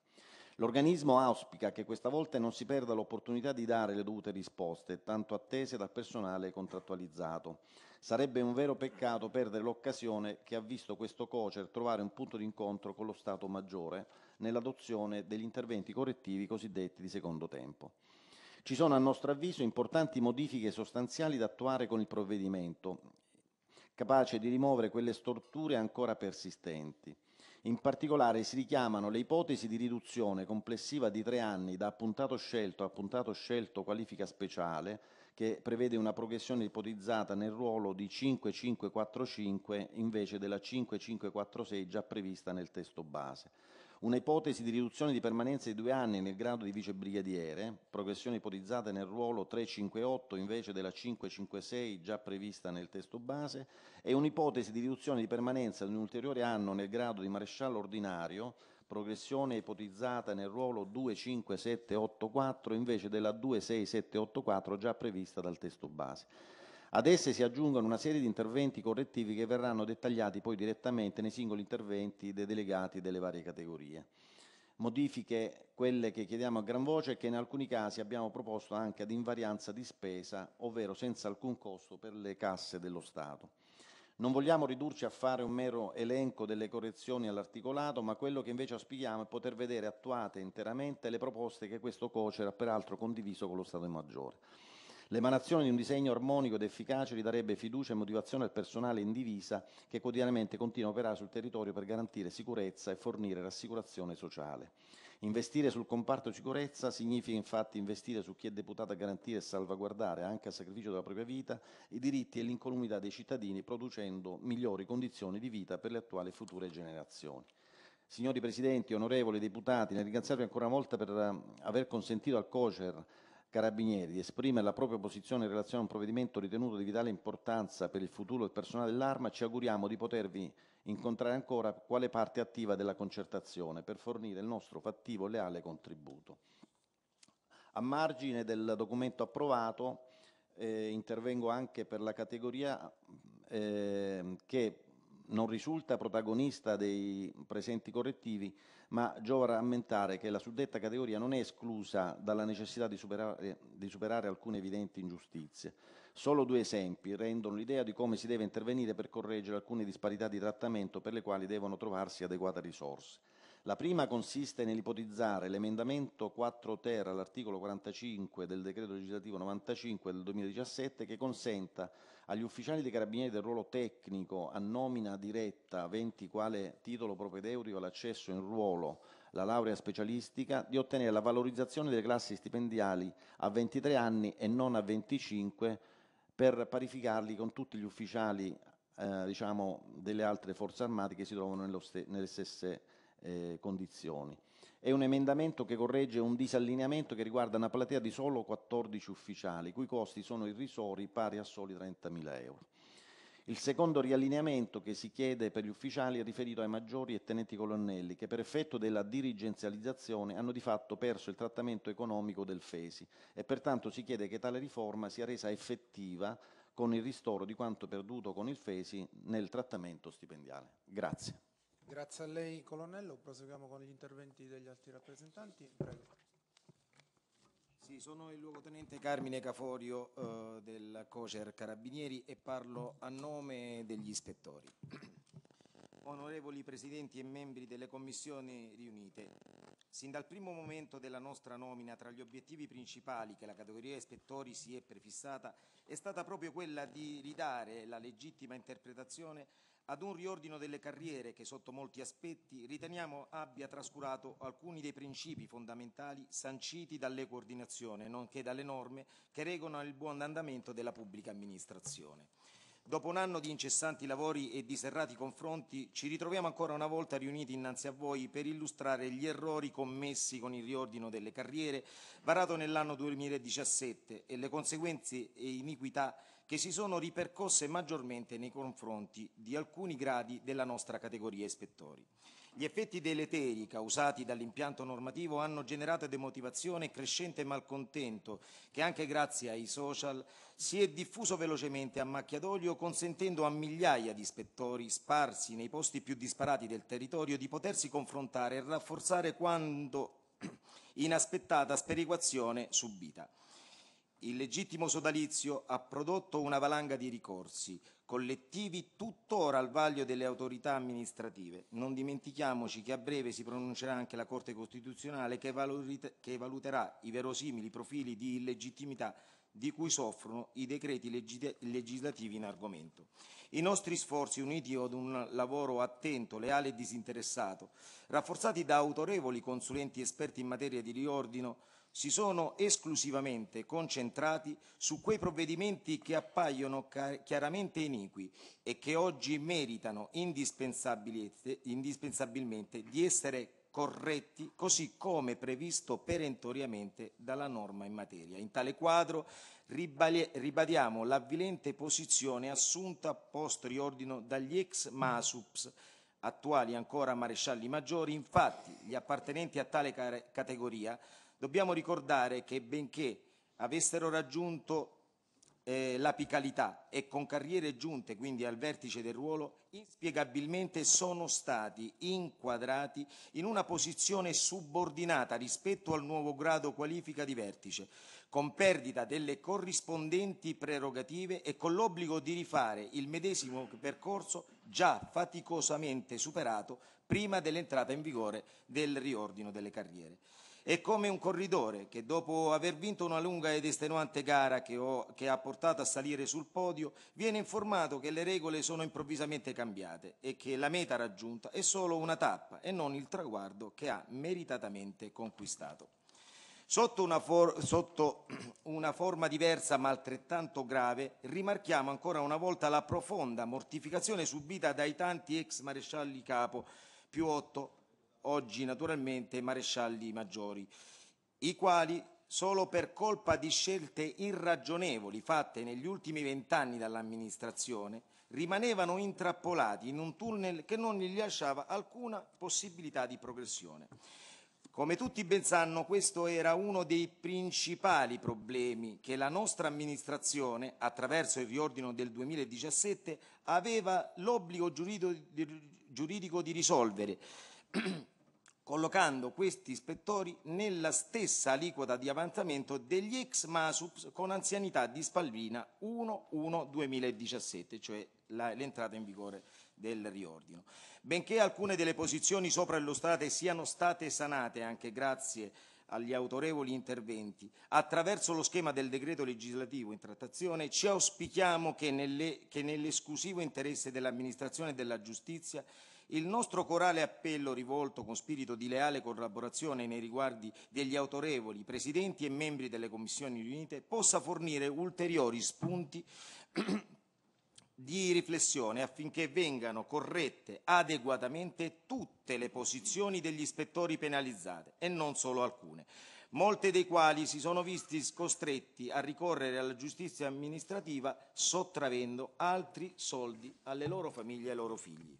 L'organismo auspica che questa volta non si perda l'opportunità di dare le dovute risposte, tanto attese dal personale contrattualizzato. Sarebbe un vero peccato perdere l'occasione che ha visto questo COCER trovare un punto d'incontro con lo Stato Maggiore nell'adozione degli interventi correttivi cosiddetti di secondo tempo. Ci sono a nostro avviso importanti modifiche sostanziali da attuare con il provvedimento, capace di rimuovere quelle storture ancora persistenti. In particolare si richiamano le ipotesi di riduzione complessiva di tre anni da appuntato scelto a appuntato scelto qualifica speciale, che prevede una progressione ipotizzata nel ruolo di 5545 invece della 5546 già prevista nel testo base. Una ipotesi di riduzione di permanenza di due anni nel grado di vicebrigadiere, progressione ipotizzata nel ruolo 358 invece della 556 già prevista nel testo base, e un'ipotesi di riduzione di permanenza di un ulteriore anno nel grado di maresciallo ordinario, progressione ipotizzata nel ruolo 25784 invece della 26784 già prevista dal testo base. Ad esse si aggiungono una serie di interventi correttivi che verranno dettagliati poi direttamente nei singoli interventi dei delegati delle varie categorie. Modifiche quelle che chiediamo a gran voce e che in alcuni casi abbiamo proposto anche ad invarianza di spesa, ovvero senza alcun costo per le casse dello Stato. Non vogliamo ridurci a fare un mero elenco delle correzioni all'articolato, ma quello che invece auspichiamo è poter vedere attuate interamente le proposte che questo COCER ha peraltro condiviso con lo Stato Maggiore. L'emanazione di un disegno armonico ed efficace ridarebbe fiducia e motivazione al personale in divisa che quotidianamente continua a operare sul territorio per garantire sicurezza e fornire rassicurazione sociale. Investire sul comparto sicurezza significa infatti investire su chi è deputato a garantire e salvaguardare, anche a sacrificio della propria vita, i diritti e l'incolumità dei cittadini, producendo migliori condizioni di vita per le attuali e future generazioni. Signori Presidenti, onorevoli deputati, ne ringraziarvi ancora una volta per eh, aver consentito al COCER Carabinieri di esprimere la propria posizione in relazione a un provvedimento ritenuto di vitale importanza per il futuro del personale dell'Arma, ci auguriamo di potervi incontrare ancora quale parte attiva della concertazione per fornire il nostro fattivo e leale contributo. A margine del documento approvato eh, intervengo anche per la categoria eh, che non risulta protagonista dei presenti correttivi, ma giova rammentare che la suddetta categoria non è esclusa dalla necessità di superare, di superare alcune evidenti ingiustizie. Solo due esempi rendono l'idea di come si deve intervenire per correggere alcune disparità di trattamento per le quali devono trovarsi adeguate risorse. La prima consiste nell'ipotizzare l'emendamento 4-*ter* all'articolo 45 del decreto legislativo 95 del 2017 che consenta agli ufficiali dei Carabinieri del ruolo tecnico a nomina diretta aventi quale titolo propedeutico all'accesso in ruolo la laurea specialistica di ottenere la valorizzazione delle classi stipendiali a 23 anni e non a 25 per parificarli con tutti gli ufficiali eh, diciamo, delle altre forze armate che si trovano nelle stesse eh, condizioni. È un emendamento che corregge un disallineamento che riguarda una platea di solo 14 ufficiali, i cui costi sono irrisori pari a soli 30.000 euro. Il secondo riallineamento che si chiede per gli ufficiali è riferito ai maggiori e tenenti colonnelli che per effetto della dirigenzializzazione hanno di fatto perso il trattamento economico del FESI e pertanto si chiede che tale riforma sia resa effettiva con il ristoro di quanto perduto con il FESI nel trattamento stipendiale. Grazie. Grazie a lei colonnello, proseguiamo con gli interventi degli altri rappresentanti. Prego. Sì, sono il luogotenente Carmine Caforio eh, del Cocer Carabinieri e parlo a nome degli ispettori. Onorevoli presidenti e membri delle commissioni riunite, sin dal primo momento della nostra nomina tra gli obiettivi principali che la categoria ispettori si è prefissata è stata proprio quella di ridare la legittima interpretazione ad un riordino delle carriere che sotto molti aspetti riteniamo abbia trascurato alcuni dei principi fondamentali sanciti dall'ecoordinazione, nonché dalle norme che regolano il buon andamento della pubblica amministrazione. Dopo un anno di incessanti lavori e di serrati confronti, ci ritroviamo ancora una volta riuniti innanzi a voi per illustrare gli errori commessi con il riordino delle carriere varato nell'anno 2017 e le conseguenze e iniquità che si sono ripercosse maggiormente nei confronti di alcuni gradi della nostra categoria ispettori. Gli effetti deleteri causati dall'impianto normativo hanno generato demotivazione e crescente malcontento che anche grazie ai social si è diffuso velocemente a macchia d'olio consentendo a migliaia di ispettori sparsi nei posti più disparati del territorio di potersi confrontare e rafforzare quando inaspettata sperequazione subita. Il legittimo sodalizio ha prodotto una valanga di ricorsi collettivi tuttora al vaglio delle autorità amministrative. Non dimentichiamoci che a breve si pronuncerà anche la Corte Costituzionale che, che valuterà i verosimili profili di illegittimità di cui soffrono i decreti legislativi in argomento. I nostri sforzi, uniti ad un lavoro attento, leale e disinteressato, rafforzati da autorevoli consulenti esperti in materia di riordino, si sono esclusivamente concentrati su quei provvedimenti che appaiono chiaramente iniqui e che oggi meritano indispensabilmente di essere corretti così come previsto perentoriamente dalla norma in materia. In tale quadro ribadiamo l'avvilente posizione assunta post riordino dagli ex MASUPS attuali ancora marescialli maggiori, infatti gli appartenenti a tale categoria Dobbiamo ricordare che benché avessero raggiunto eh, l'apicalità e con carriere giunte quindi al vertice del ruolo, inspiegabilmente sono stati inquadrati in una posizione subordinata rispetto al nuovo grado qualifica di vertice, con perdita delle corrispondenti prerogative e con l'obbligo di rifare il medesimo percorso già faticosamente superato prima dell'entrata in vigore del riordino delle carriere. È come un corridore che dopo aver vinto una lunga ed estenuante gara che, ho, che, ha portato a salire sul podio, viene informato che le regole sono improvvisamente cambiate e che la meta raggiunta è solo una tappa e non il traguardo che ha meritatamente conquistato. Sotto una, for- sotto una forma diversa ma altrettanto grave, rimarchiamo ancora una volta la profonda mortificazione subita dai tanti ex marescialli capo più otto oggi naturalmente marescialli maggiori, i quali solo per colpa di scelte irragionevoli fatte negli ultimi vent'anni dall'amministrazione rimanevano intrappolati in un tunnel che non gli lasciava alcuna possibilità di progressione. Come tutti ben sanno, questo era uno dei principali problemi che la nostra amministrazione, attraverso il riordino del 2017, aveva l'obbligo giuridico di risolvere collocando questi ispettori nella stessa aliquota di avanzamento degli ex MASUPS con anzianità di spalvina 1-1-2017, cioè l'entrata in vigore del riordino. Benché alcune delle posizioni sopra illustrate siano state sanate anche grazie agli autorevoli interventi attraverso lo schema del decreto legislativo in trattazione, ci auspichiamo che, nelle, che nell'esclusivo interesse dell'amministrazione e della giustizia il nostro corale appello rivolto con spirito di leale collaborazione nei riguardi degli autorevoli presidenti e membri delle commissioni riunite possa fornire ulteriori spunti di riflessione affinché vengano corrette adeguatamente tutte le posizioni degli ispettori penalizzate e non solo alcune, molte dei quali si sono visti costretti a ricorrere alla giustizia amministrativa sottraendo altri soldi alle loro famiglie e ai loro figli.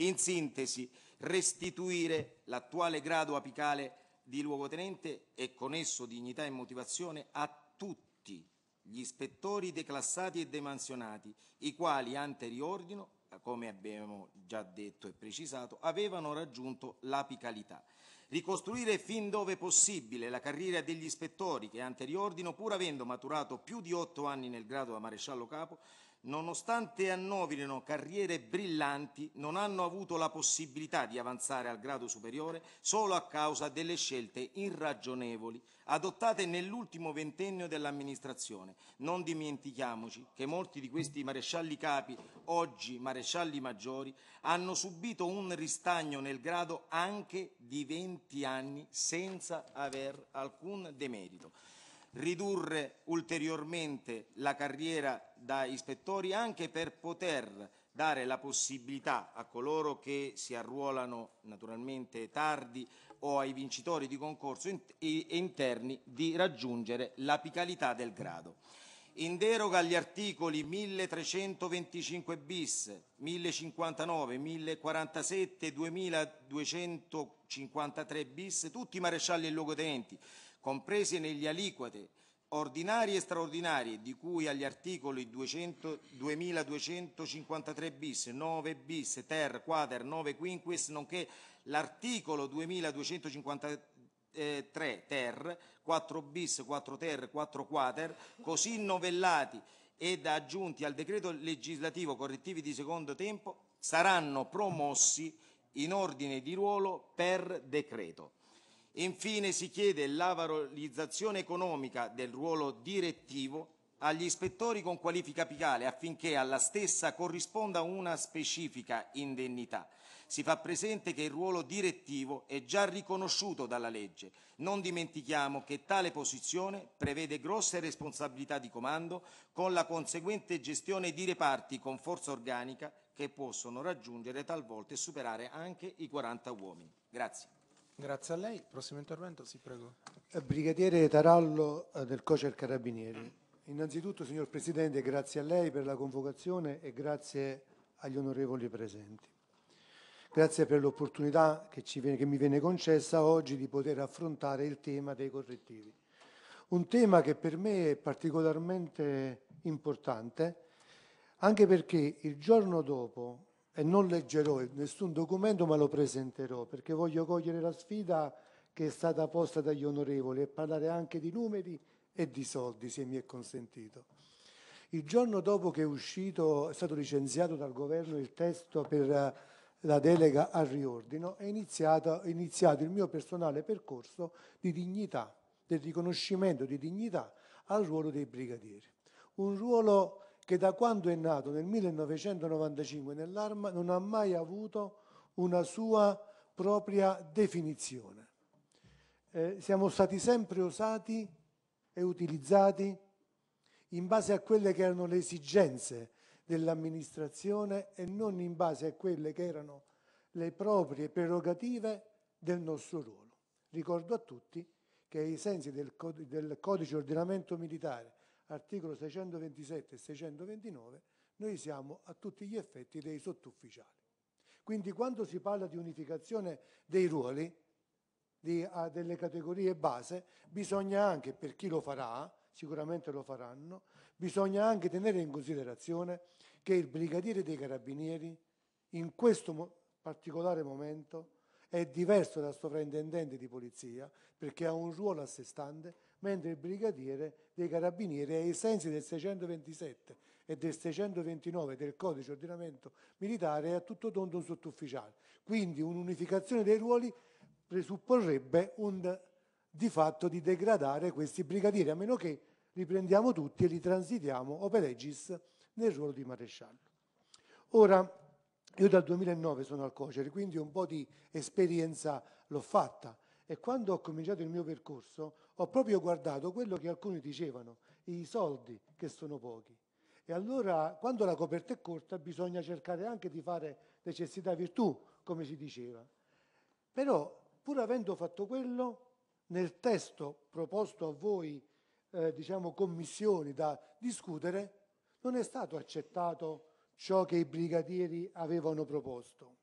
In sintesi, restituire l'attuale grado apicale di luogotenente e con esso dignità e motivazione a tutti gli ispettori declassati e demansionati, i quali ante riordino, come abbiamo già detto e precisato, avevano raggiunto l'apicalità. Ricostruire fin dove possibile la carriera degli ispettori che ante riordino, pur avendo maturato più di otto anni nel grado da maresciallo capo, nonostante annovino carriere brillanti, non hanno avuto la possibilità di avanzare al grado superiore solo a causa delle scelte irragionevoli adottate nell'ultimo ventennio dell'amministrazione. Non dimentichiamoci che molti di questi marescialli capi, oggi marescialli maggiori, hanno subito un ristagno nel grado anche di 20 anni senza aver alcun demerito ridurre ulteriormente la carriera da ispettori anche per poter dare la possibilità a coloro che si arruolano naturalmente tardi o ai vincitori di concorso interni di raggiungere l'apicalità del grado. In deroga agli articoli 1325 bis, 1059, 1047, 2253 bis, tutti i marescialli e luogotenenti, comprese negli aliquote ordinarie e straordinarie, di cui agli articoli 200, 2253 bis, 9 bis, ter, quater, 9 quinques, nonché l'articolo 2253 ter, 4 bis, 4 ter, 4 quater, così novellati ed aggiunti al decreto legislativo correttivi di secondo tempo, saranno promossi in ordine di ruolo per decreto. Infine si chiede la valorizzazione economica del ruolo direttivo agli ispettori con qualifica apicale affinché alla stessa corrisponda una specifica indennità. Si fa presente che il ruolo direttivo è già riconosciuto dalla legge. Non dimentichiamo che tale posizione prevede grosse responsabilità di comando con la conseguente gestione di reparti con forza organica che possono raggiungere talvolta e superare anche i 40 uomini. Grazie. Grazie a lei. Il prossimo intervento, si prego. Eh, Brigadiere Tarallo eh, del Cocer Carabinieri. Innanzitutto, signor Presidente, grazie a lei per la convocazione e grazie agli onorevoli presenti. Grazie per l'opportunità che, che, mi viene concessa oggi di poter affrontare il tema dei correttivi. Un tema che per me è particolarmente importante, anche perché il giorno dopo e non leggerò nessun documento ma lo presenterò perché voglio cogliere la sfida che è stata posta dagli onorevoli e parlare anche di numeri e di soldi se mi è consentito. Il giorno dopo che è uscito, è stato licenziato dal governo il testo per eh, la delega al riordino, è iniziato, è iniziato il mio personale percorso di dignità, del riconoscimento di dignità al ruolo dei brigadieri. Un ruolo che da quando è nato nel 1995 nell'arma non ha mai avuto una sua propria definizione. Eh, siamo stati sempre usati e utilizzati in base a quelle che erano le esigenze dell'amministrazione e non in base a quelle che erano le proprie prerogative del nostro ruolo. Ricordo a tutti che ai sensi del, codice ordinamento militare articolo 627 e 629, noi siamo a tutti gli effetti dei sottufficiali. Quindi quando si parla di unificazione dei ruoli, di, ah, delle categorie base, bisogna anche, per chi lo farà, sicuramente lo faranno, bisogna anche tenere in considerazione che il brigadiere dei carabinieri in questo mo particolare momento è diverso dal sovrintendente di polizia perché ha un ruolo a sé stante mentre il brigadiere dei carabinieri ai sensi del 627 e del 629 del codice ordinamento militare è a tutto tondo un sottufficiale. Quindi un'unificazione dei ruoli presupporrebbe un, di fatto di degradare questi brigadieri, a meno che li prendiamo tutti e li transitiamo oper legis nel ruolo di maresciallo. Ora, io dal 2009 sono al Cocere, quindi un po' di esperienza l'ho fatta. E quando ho cominciato il mio percorso ho proprio guardato quello che alcuni dicevano, i soldi che sono pochi. E allora quando la coperta è corta bisogna cercare anche di fare necessità virtù, come si diceva. Però pur avendo fatto quello, nel testo proposto a voi, eh, diciamo, commissioni da discutere, non è stato accettato ciò che i brigadieri avevano proposto.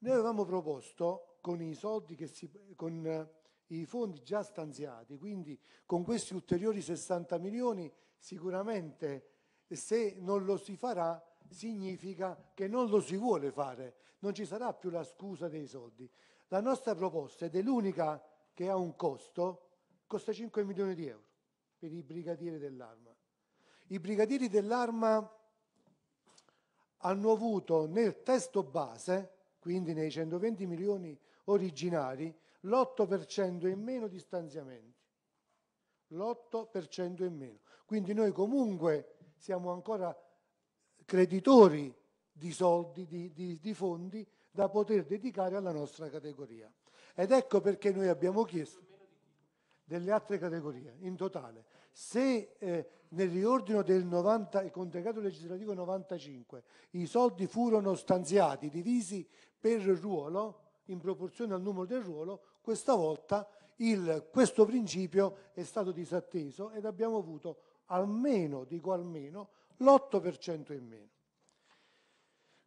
Noi avevamo proposto con i soldi che si, con eh, i fondi già stanziati, quindi con questi ulteriori 60 milioni sicuramente se non lo si farà significa che non lo si vuole fare, non ci sarà più la scusa dei soldi. La nostra proposta ed è l'unica che ha un costo, costa 5 milioni di euro per i brigadieri dell'arma. I brigadieri dell'arma hanno avuto nel testo base, quindi nei 120 milioni originari l'8% in meno di stanziamenti. L'8% in meno. Quindi noi comunque siamo ancora creditori di soldi, di, di, di fondi da poter dedicare alla nostra categoria. Ed ecco perché noi abbiamo chiesto delle altre categorie in totale. Se eh, nel riordino del 90, con decreto legislativo 95 i soldi furono stanziati, divisi per ruolo, in proporzione al numero del ruolo, questa volta il, questo principio è stato disatteso ed abbiamo avuto almeno, dico almeno, l'8% in meno.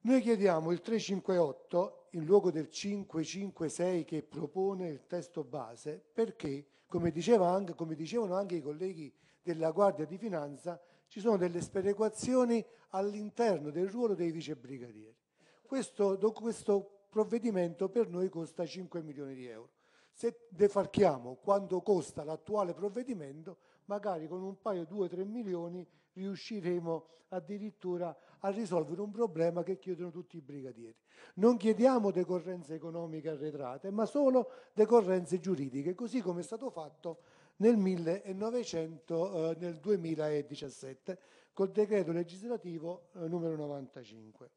Noi chiediamo il 358 in luogo del 556 che propone il testo base perché, come, anche, come dicevano anche i colleghi della Guardia di Finanza, ci sono delle sperequazioni all'interno del ruolo dei vicebrigadieri. Questo, questo provvedimento per noi costa 5 milioni di euro. Se defalchiamo quanto costa l'attuale provvedimento, magari con un paio, 2-3 milioni riusciremo addirittura a risolvere un problema che chiedono tutti i brigadieri. Non chiediamo decorrenze economiche arretrate, ma solo decorrenze giuridiche, così come è stato fatto nel, 1900, eh, nel 2017 col decreto legislativo eh, numero 95.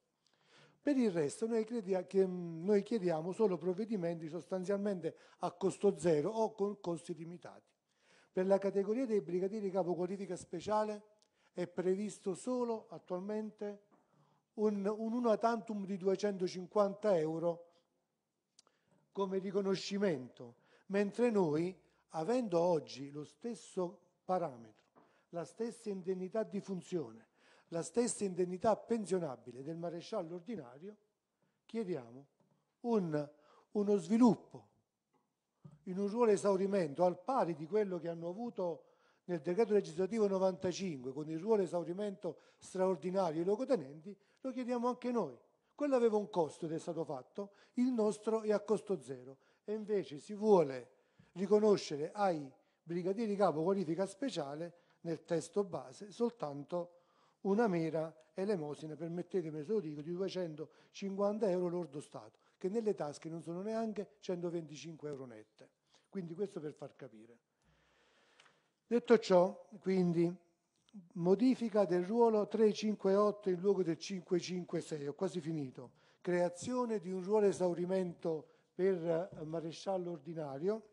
Per il resto noi, crediamo, mm, noi chiediamo solo provvedimenti sostanzialmente a costo zero o con costi limitati. Per la categoria dei brigadieri capo qualifica speciale è previsto solo attualmente un, un una tantum di 250 euro come riconoscimento, mentre noi, avendo oggi lo stesso parametro, la stessa indennità di funzione, la stessa indennità pensionabile del maresciallo ordinario, chiediamo un, uno sviluppo in un ruolo esaurimento al pari di quello che hanno avuto nel decreto legislativo 95 con il ruolo esaurimento straordinario i locotenenti, lo chiediamo anche noi. Quello aveva un costo ed è stato fatto, il nostro è a costo zero e invece si vuole riconoscere ai brigadieri capo qualifica speciale nel testo base soltanto una mera elemosina, permettetemi se lo dico, di 250 euro lordo Stato, che nelle tasche non sono neanche 125 euro nette. Quindi questo per far capire. Detto ciò, quindi, modifica del ruolo 358 in luogo del 556, ho quasi finito, creazione di un ruolo esaurimento per eh, maresciallo ordinario,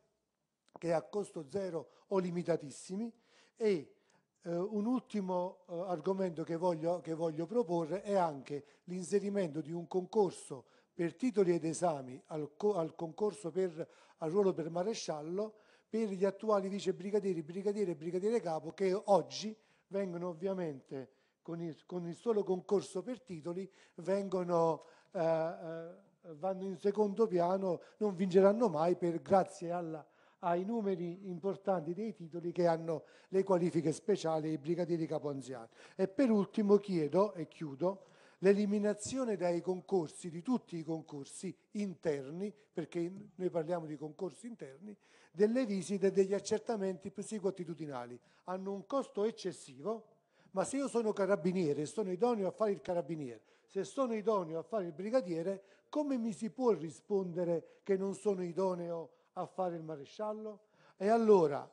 che è a costo zero o limitatissimi, e eh, un ultimo eh, argomento che voglio, che voglio proporre è anche l'inserimento di un concorso per titoli ed esami al, co al concorso per, al ruolo per maresciallo per gli attuali vice brigadieri, brigadiere e brigadiere capo che oggi vengono ovviamente con il, con il solo concorso per titoli vengono, eh, eh vanno in secondo piano, non vinceranno mai per, grazie alla ai numeri importanti dei titoli che hanno le qualifiche speciali i brigadieri capoanziani. E per ultimo chiedo, e chiudo, l'eliminazione dai concorsi, di tutti i concorsi interni, perché noi parliamo di concorsi interni, delle visite e degli accertamenti psicoattitudinali. Hanno un costo eccessivo, ma se io sono carabiniere e sono idoneo a fare il carabiniere, se sono idoneo a fare il brigadiere, come mi si può rispondere che non sono idoneo a a fare il maresciallo? E allora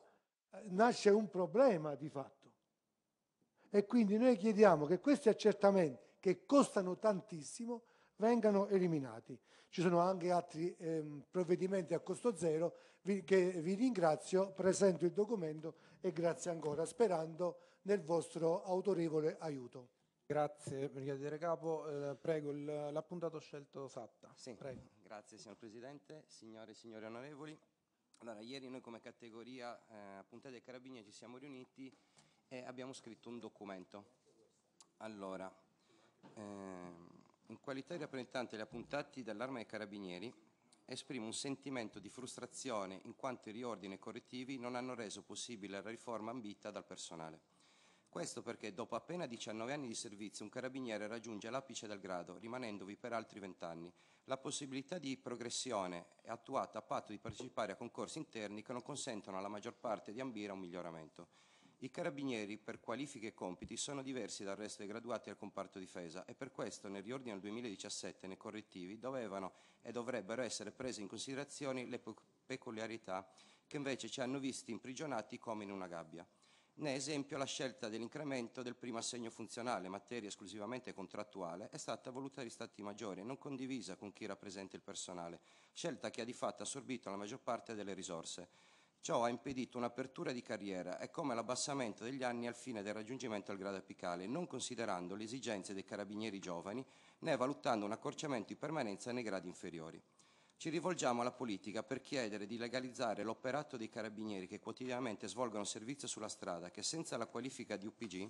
eh, nasce un problema di fatto. E quindi noi chiediamo che questi accertamenti, che costano tantissimo, vengano eliminati. Ci sono anche altri ehm, provvedimenti a costo zero vi, che vi ringrazio, presento il documento e grazie ancora, sperando nel vostro autorevole aiuto. Grazie, brigadiere capo. Eh, prego, l'appuntato scelto Satta. Sì. Prego. Grazie signor Presidente, signore e signori onorevoli. Allora, ieri noi come categoria eh, appunto dei Carabinieri ci siamo riuniti e abbiamo scritto un documento. Allora, eh, in qualità di rappresentante degli appuntati dell'Arma dei Carabinieri, esprimo un sentimento di frustrazione in quanto i riordini correttivi non hanno reso possibile la riforma ambita dal personale. Questo perché dopo appena 19 anni di servizio un carabiniere raggiunge l'apice del grado, rimanendovi per altri 20 anni. La possibilità di progressione è attuata a patto di partecipare a concorsi interni che non consentono alla maggior parte di ambire a un miglioramento. I carabinieri per qualifiche e compiti sono diversi dal resto dei graduati al comparto difesa e per questo nel riordino del 2017 nei correttivi dovevano e dovrebbero essere prese in considerazione le peculiarità che invece ci hanno visti imprigionati come in una gabbia. Ne esempio la scelta dell'incremento del primo assegno funzionale, materia esclusivamente contrattuale, è stata voluta dagli Stati maggiori e non condivisa con chi rappresenta il personale, scelta che ha di fatto assorbito la maggior parte delle risorse. Ciò ha impedito un'apertura di carriera e come l'abbassamento degli anni al fine del raggiungimento al grado apicale, non considerando le esigenze dei carabinieri giovani né valutando un accorciamento di permanenza nei gradi inferiori. Ci rivolgiamo alla politica per chiedere di legalizzare l'operato dei carabinieri che quotidianamente svolgono servizio sulla strada, che senza la qualifica di UPG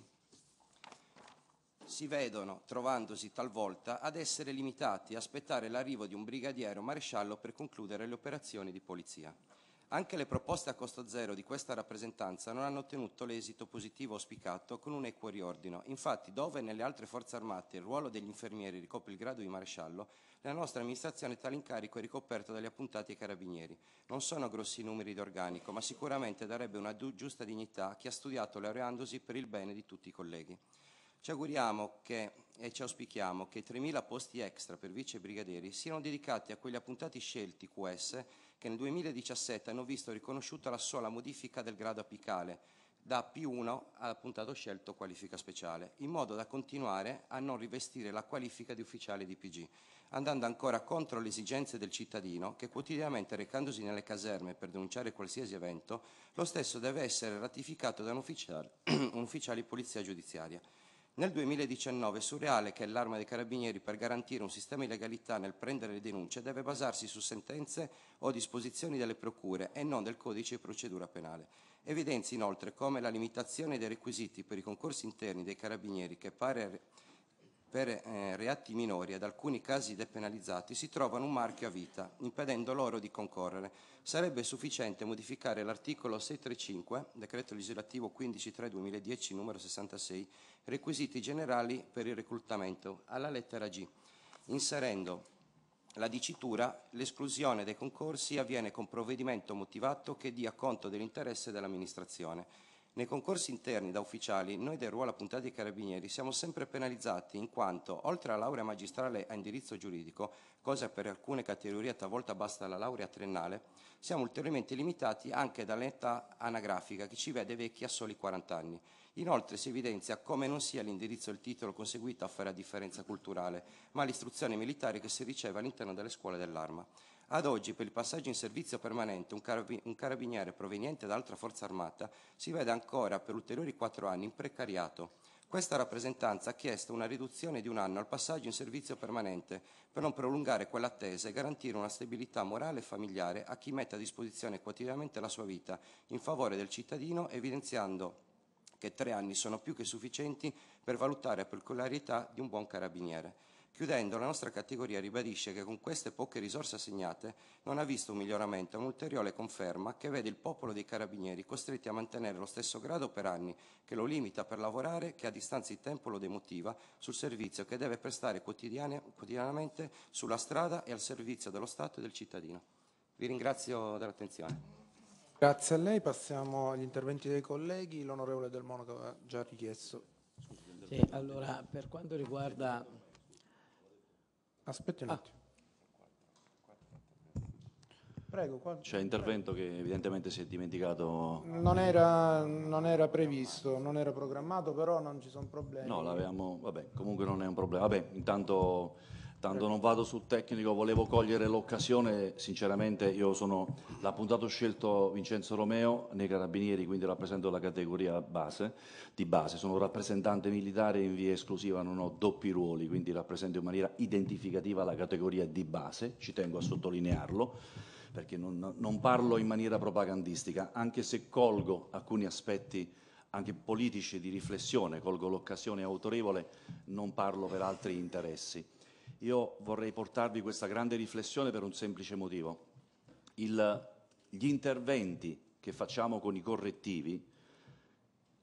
si vedono, trovandosi talvolta, ad essere limitati a aspettare l'arrivo di un brigadiere o maresciallo per concludere le operazioni di polizia. Anche le proposte a costo zero di questa rappresentanza non hanno ottenuto l'esito positivo auspicato con un equo riordino. Infatti, dove nelle altre forze armate il ruolo degli infermieri ricopre il grado di maresciallo, nella nostra amministrazione tale incarico è ricoperto dagli appuntati ai carabinieri. Non sono grossi numeri di organico, ma sicuramente darebbe una giusta dignità a chi ha studiato laureandosi per il bene di tutti i colleghi. Ci auguriamo che, e ci auspichiamo che i 3.000 posti extra per vice brigadieri siano dedicati a quegli appuntati scelti QS che nel 2017 hanno visto riconosciuta la sola modifica del grado apicale da P1 al puntato scelto qualifica speciale, in modo da continuare a non rivestire la qualifica di ufficiale di PG, andando ancora contro le esigenze del cittadino che quotidianamente recandosi nelle caserme per denunciare qualsiasi evento, lo stesso deve essere ratificato da un ufficiale, un ufficiale di polizia giudiziaria. Nel 2019 è surreale che l'arma dei carabinieri per garantire un sistema di legalità nel prendere le denunce deve basarsi su sentenze o disposizioni delle procure e non del codice di procedura penale. Evidenzi inoltre come la limitazione dei requisiti per i concorsi interni dei carabinieri che pare per eh, reati minori ed alcuni casi depenalizzati si trovano un marchio a vita, impedendo loro di concorrere. Sarebbe sufficiente modificare l'articolo 635, decreto legislativo 15.3.2010, numero 66, requisiti generali per il reclutamento, alla lettera G, inserendo la dicitura l'esclusione dei concorsi avviene con provvedimento motivato che dia conto dell'interesse dell'amministrazione. Nei concorsi interni da ufficiali, noi del ruolo appuntati ai carabinieri siamo sempre penalizzati in quanto, oltre alla laurea magistrale a indirizzo giuridico, cosa per alcune categorie talvolta basta la laurea triennale, siamo ulteriormente limitati anche dall'età anagrafica che ci vede vecchi a soli 40 anni. Inoltre si evidenzia come non sia l'indirizzo e il titolo conseguito a fare la differenza culturale, ma l'istruzione militare che si riceve all'interno delle scuole dell'arma. Ad oggi, per il passaggio in servizio permanente, un, carab- un carabiniere proveniente da altra forza armata si vede ancora per ulteriori quattro anni in precariato. Questa rappresentanza ha chiesto una riduzione di un anno al passaggio in servizio permanente per non prolungare quell'attesa e garantire una stabilità morale e familiare a chi mette a disposizione quotidianamente la sua vita in favore del cittadino, evidenziando che tre anni sono più che sufficienti per valutare la peculiarità di un buon carabiniere. Chiudendo, la nostra categoria ribadisce che con queste poche risorse assegnate non ha visto un miglioramento, ma un'ulteriore conferma che vede il popolo dei carabinieri costretti a mantenere lo stesso grado per anni, che lo limita per lavorare, che a distanza di tempo lo demotiva sul servizio che deve prestare quotidianamente sulla strada e al servizio dello Stato e del cittadino. Vi ringrazio dell'attenzione. Grazie a lei, passiamo agli interventi dei colleghi, l'onorevole Del Monaco ha già richiesto. Sì, allora, per quanto riguarda Aspetti un ah. attimo. Prego, qual... C'è intervento che evidentemente si è dimenticato. Non era, non era, previsto, non era programmato, però non ci sono problemi. No, l'avevamo. Vabbè, comunque non è un problema. Vabbè, intanto Tanto non vado sul tecnico, volevo cogliere l'occasione, sinceramente io sono l'appuntato scelto Vincenzo Romeo nei Carabinieri, quindi rappresento la categoria base, di base, sono rappresentante militare in via esclusiva, non ho doppi ruoli, quindi rappresento in maniera identificativa la categoria di base, ci tengo a sottolinearlo, perché non, non parlo in maniera propagandistica, anche se colgo alcuni aspetti anche politici di riflessione, colgo l'occasione autorevole, non parlo per altri interessi io vorrei portarvi questa grande riflessione per un semplice motivo. Il, gli interventi che facciamo con i correttivi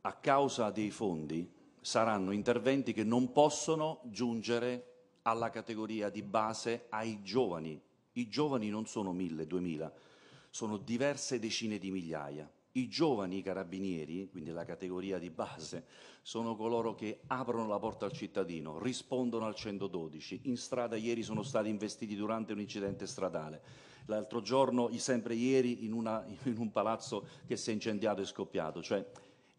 a causa dei fondi saranno interventi che non possono giungere alla categoria di base ai giovani. I giovani non sono mille, duemila, sono diverse decine di migliaia. I giovani carabinieri, quindi la categoria di base, sono coloro che aprono la porta al cittadino, rispondono al 112. In strada ieri sono stati investiti durante un incidente stradale. L'altro giorno, sempre ieri, in, una, in un palazzo che si è incendiato e scoppiato. Cioè,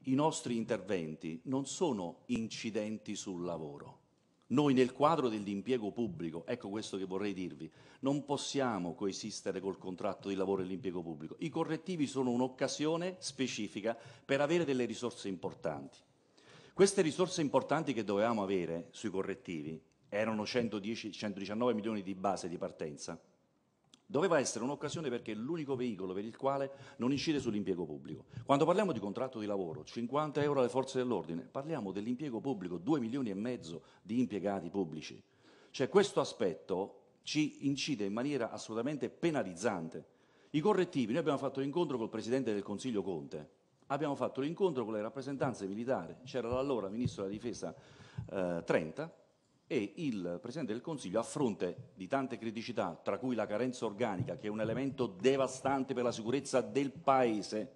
i nostri interventi non sono incidenti sul lavoro noi nel quadro dell'impiego pubblico, ecco questo che vorrei dirvi, non possiamo coesistere col contratto di lavoro e l'impiego pubblico. I correttivi sono un'occasione specifica per avere delle risorse importanti. Queste risorse importanti che dovevamo avere sui correttivi erano 110, 119 milioni di base di partenza Doveva essere un'occasione perché è l'unico veicolo per il quale non incide sull'impiego pubblico. Quando parliamo di contratto di lavoro, 50 euro alle forze dell'ordine, parliamo dell'impiego pubblico, 2 milioni e mezzo di impiegati pubblici. Cioè questo aspetto ci incide in maniera assolutamente penalizzante. I correttivi, noi abbiamo fatto l'incontro col Presidente del Consiglio Conte, abbiamo fatto l'incontro con le rappresentanze militari, c'era l'allora Ministro della Difesa eh, Trenta, e il Presidente del Consiglio, a fronte di tante criticità, tra cui la carenza organica, che è un elemento devastante per la sicurezza del Paese,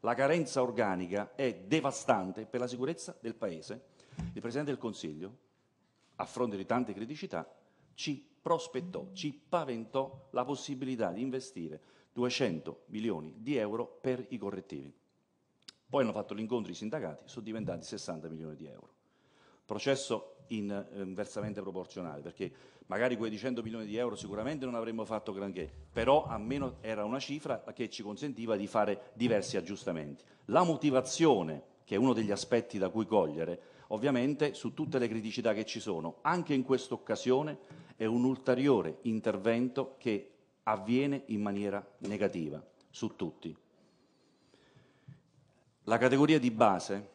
la carenza organica è devastante per la sicurezza del Paese, il Presidente del Consiglio, a fronte di tante criticità, ci prospettò, ci paventò la possibilità di investire 200 milioni di euro per i correttivi. Poi hanno fatto l'incontro i sindacati, sono diventati 60 milioni di euro. Processo in eh, proporzionale, perché magari quei 100 milioni di euro sicuramente non avremmo fatto granché, però almeno era una cifra che ci consentiva di fare diversi aggiustamenti. La motivazione, che è uno degli aspetti da cui cogliere, ovviamente su tutte le criticità che ci sono, anche in questa occasione è un ulteriore intervento che avviene in maniera negativa su tutti. La categoria di base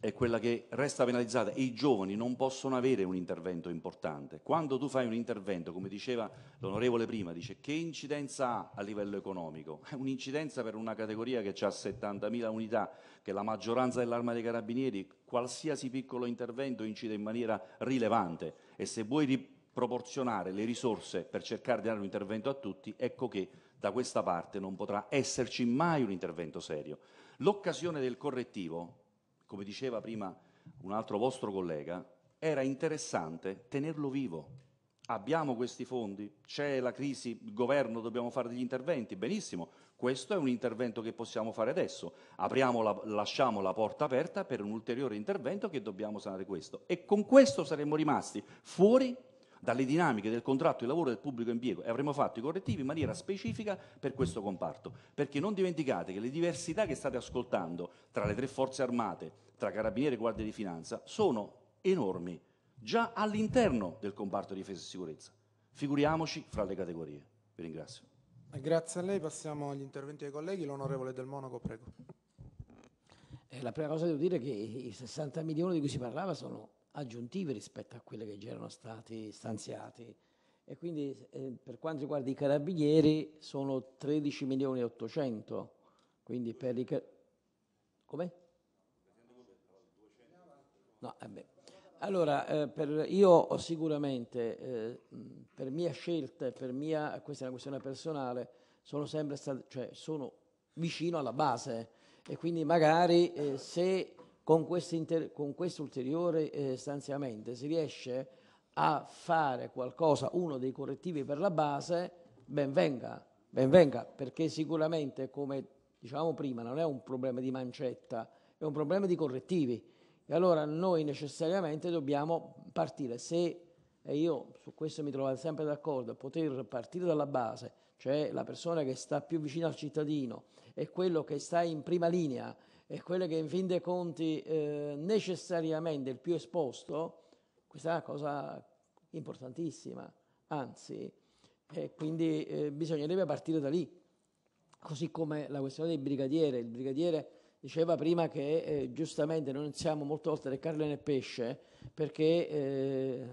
è quella che resta penalizzata e i giovani non possono avere un intervento importante. Quando tu fai un intervento, come diceva l'onorevole prima, dice che incidenza ha a livello economico? È un'incidenza per una categoria che ha 70.000 unità, che la maggioranza dell'arma dei carabinieri, qualsiasi piccolo intervento incide in maniera rilevante e se vuoi riproporzionare le risorse per cercare di dare un intervento a tutti, ecco che da questa parte non potrà esserci mai un intervento serio. L'occasione del correttivo come diceva prima un altro vostro collega, era interessante tenerlo vivo. Abbiamo questi fondi, c'è la crisi, il governo, dobbiamo fare degli interventi, benissimo, questo è un intervento che possiamo fare adesso, Apriamo la, lasciamo la porta aperta per un ulteriore intervento che dobbiamo sanare questo e con questo saremmo rimasti fuori dalle dinamiche del contratto di lavoro del pubblico impiego e avremo fatto i correttivi in maniera specifica per questo comparto. Perché non dimenticate che le diversità che state ascoltando tra le tre forze armate, tra carabinieri e guardie di finanza, sono enormi già all'interno del comparto di difesa e sicurezza. Figuriamoci fra le categorie. Vi ringrazio. Eh, grazie a lei, passiamo agli interventi dei colleghi. L'onorevole Del Monaco, prego. Eh, la prima cosa devo dire è che i 60 milioni di cui si parlava sono aggiuntivi rispetto a quelle che già erano stati stanziati. E quindi eh, per quanto riguarda i carabinieri sono 13 milioni e 800, quindi per i carabinieri... Come? No, eh allora, eh, per, io sicuramente, eh, per mia scelta, per mia, questa è una questione personale, sono sempre stato, cioè sono vicino alla base e quindi magari eh, se con, con questo ulteriore eh, stanziamento si riesce a fare qualcosa, uno dei correttivi per la base, ben venga, ben venga perché sicuramente come dicevamo prima non è un problema di mancetta, è un problema di correttivi. E allora noi necessariamente dobbiamo partire, se e io su questo mi trovo sempre d'accordo, poter partire dalla base, cioè la persona che sta più vicino al cittadino è quello che sta in prima linea è quello che in fin dei conti eh, necessariamente il più esposto, questa è una cosa importantissima, anzi, e eh, quindi eh, bisognerebbe partire da lì, così come la questione del brigadiere, il brigadiere diceva prima che eh, giustamente non siamo molto oltre le carne nel pesce perché eh,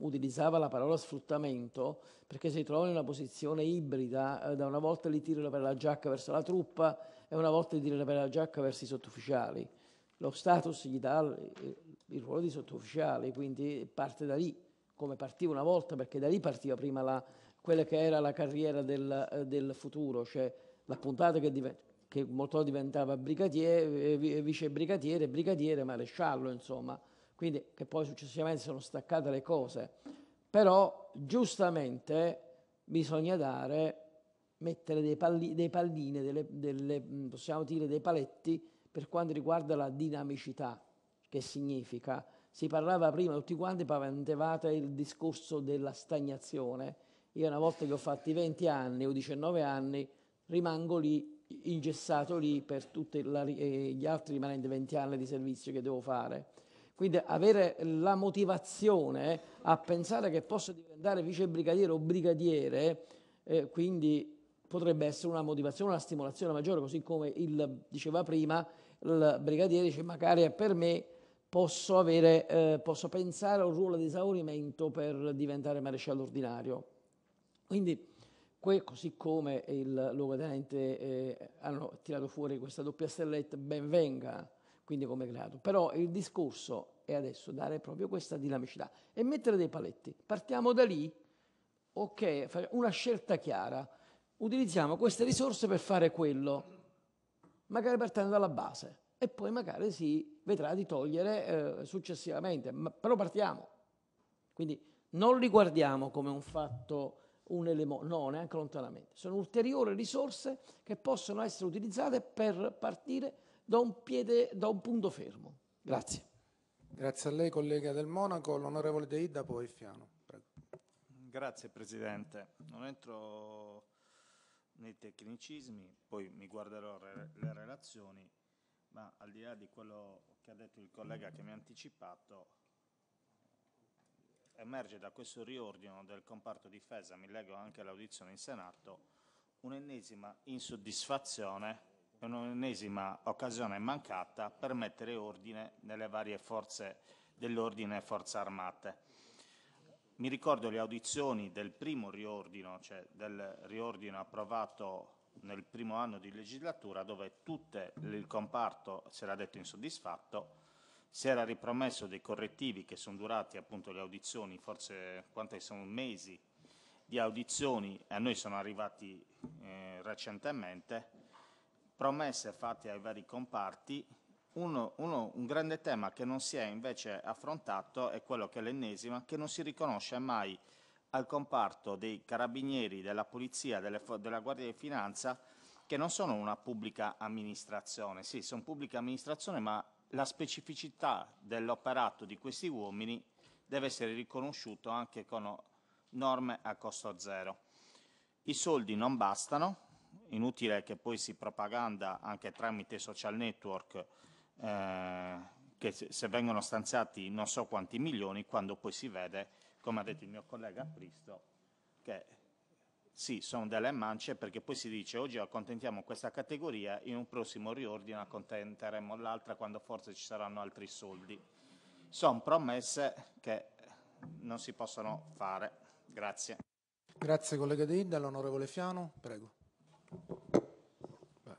utilizzava la parola sfruttamento perché si trova in una posizione ibrida eh, da una volta li tirano per la giacca verso la truppa è una volta di dire la bella giacca verso i sottufficiali. Lo status gli dà il ruolo di sottufficiale, quindi parte da lì, come partiva una volta, perché da lì partiva prima la, quella che era la carriera del, del futuro, cioè la puntata che, div- che molto diventava eh, eh, brigadiere, vice brigadiere, brigadiere, maresciallo, insomma. Quindi che poi successivamente sono staccate le cose. Però giustamente bisogna dare mettere dei, palli, dei palline, delle, delle, mm, possiamo dire dei paletti per quanto riguarda la dinamicità, che significa, si parlava prima, tutti quanti paventevate il discorso della stagnazione, io una volta che ho fatti 20 anni o 19 anni rimango lì ingessato lì per tutti eh, gli altri rimanenti 20 anni di servizio che devo fare. Quindi avere la motivazione a pensare che posso diventare vice brigadiere o brigadiere, eh, quindi potrebbe essere una motivazione, una stimolazione maggiore, così come il, diceva prima il brigadiere, dice magari per me posso, avere, eh, posso pensare a un ruolo di esaurimento per diventare maresciallo ordinario. Quindi, così come il luogotenente eh, hanno tirato fuori questa doppia stelletta, ben venga, quindi come creato. Però il discorso è adesso dare proprio questa dinamicità e mettere dei paletti. Partiamo da lì, ok, una scelta chiara utilizziamo queste risorse per fare quello, magari partendo dalla base, e poi magari si vedrà di togliere eh, successivamente, ma, però partiamo. Quindi non li guardiamo come un fatto, un elemento, no, neanche lontanamente. Sono ulteriori risorse che possono essere utilizzate per partire da un, piede, da un punto fermo. Grazie. Grazie a lei, collega del Monaco. L'onorevole De Ida, poi Fiano. Prego. Grazie Presidente. Non entro nei tecnicismi, poi mi guarderò re le relazioni, ma al di là di quello che ha detto il collega che mi ha anticipato, emerge da questo riordino del comparto difesa, mi leggo anche all'audizione in Senato, un'ennesima insoddisfazione e un'ennesima occasione mancata per mettere ordine nelle varie forze dell'ordine e forze armate. Mi ricordo le audizioni del primo riordino, cioè del riordino approvato nel primo anno di legislatura, dove tutto il comparto si era detto insoddisfatto, si era ripromesso dei correttivi che sono durati appunto le audizioni, forse quante sono mesi di audizioni e a noi sono arrivati eh, recentemente, promesse fatte ai vari comparti uno, uno, un grande tema che non si è invece affrontato è quello che è l'ennesima, che non si riconosce mai al comparto dei carabinieri, della polizia, delle, della Guardia di Finanza, che non sono una pubblica amministrazione, sì, sono pubblica amministrazione, ma la specificità dell'operato di questi uomini deve essere riconosciuto anche con norme a costo zero. I soldi non bastano, inutile che poi si propaganda anche tramite social network eh, che se vengono stanziati non so quanti milioni, quando poi si vede, come ha detto il mio collega Pristo, che sì, sono delle mance perché poi si dice oggi accontentiamo questa categoria, in un prossimo riordino accontenteremo l'altra quando forse ci saranno altri soldi. Sono promesse che non si possono fare. Grazie. Grazie collega De Inda, l'onorevole Fiano, prego.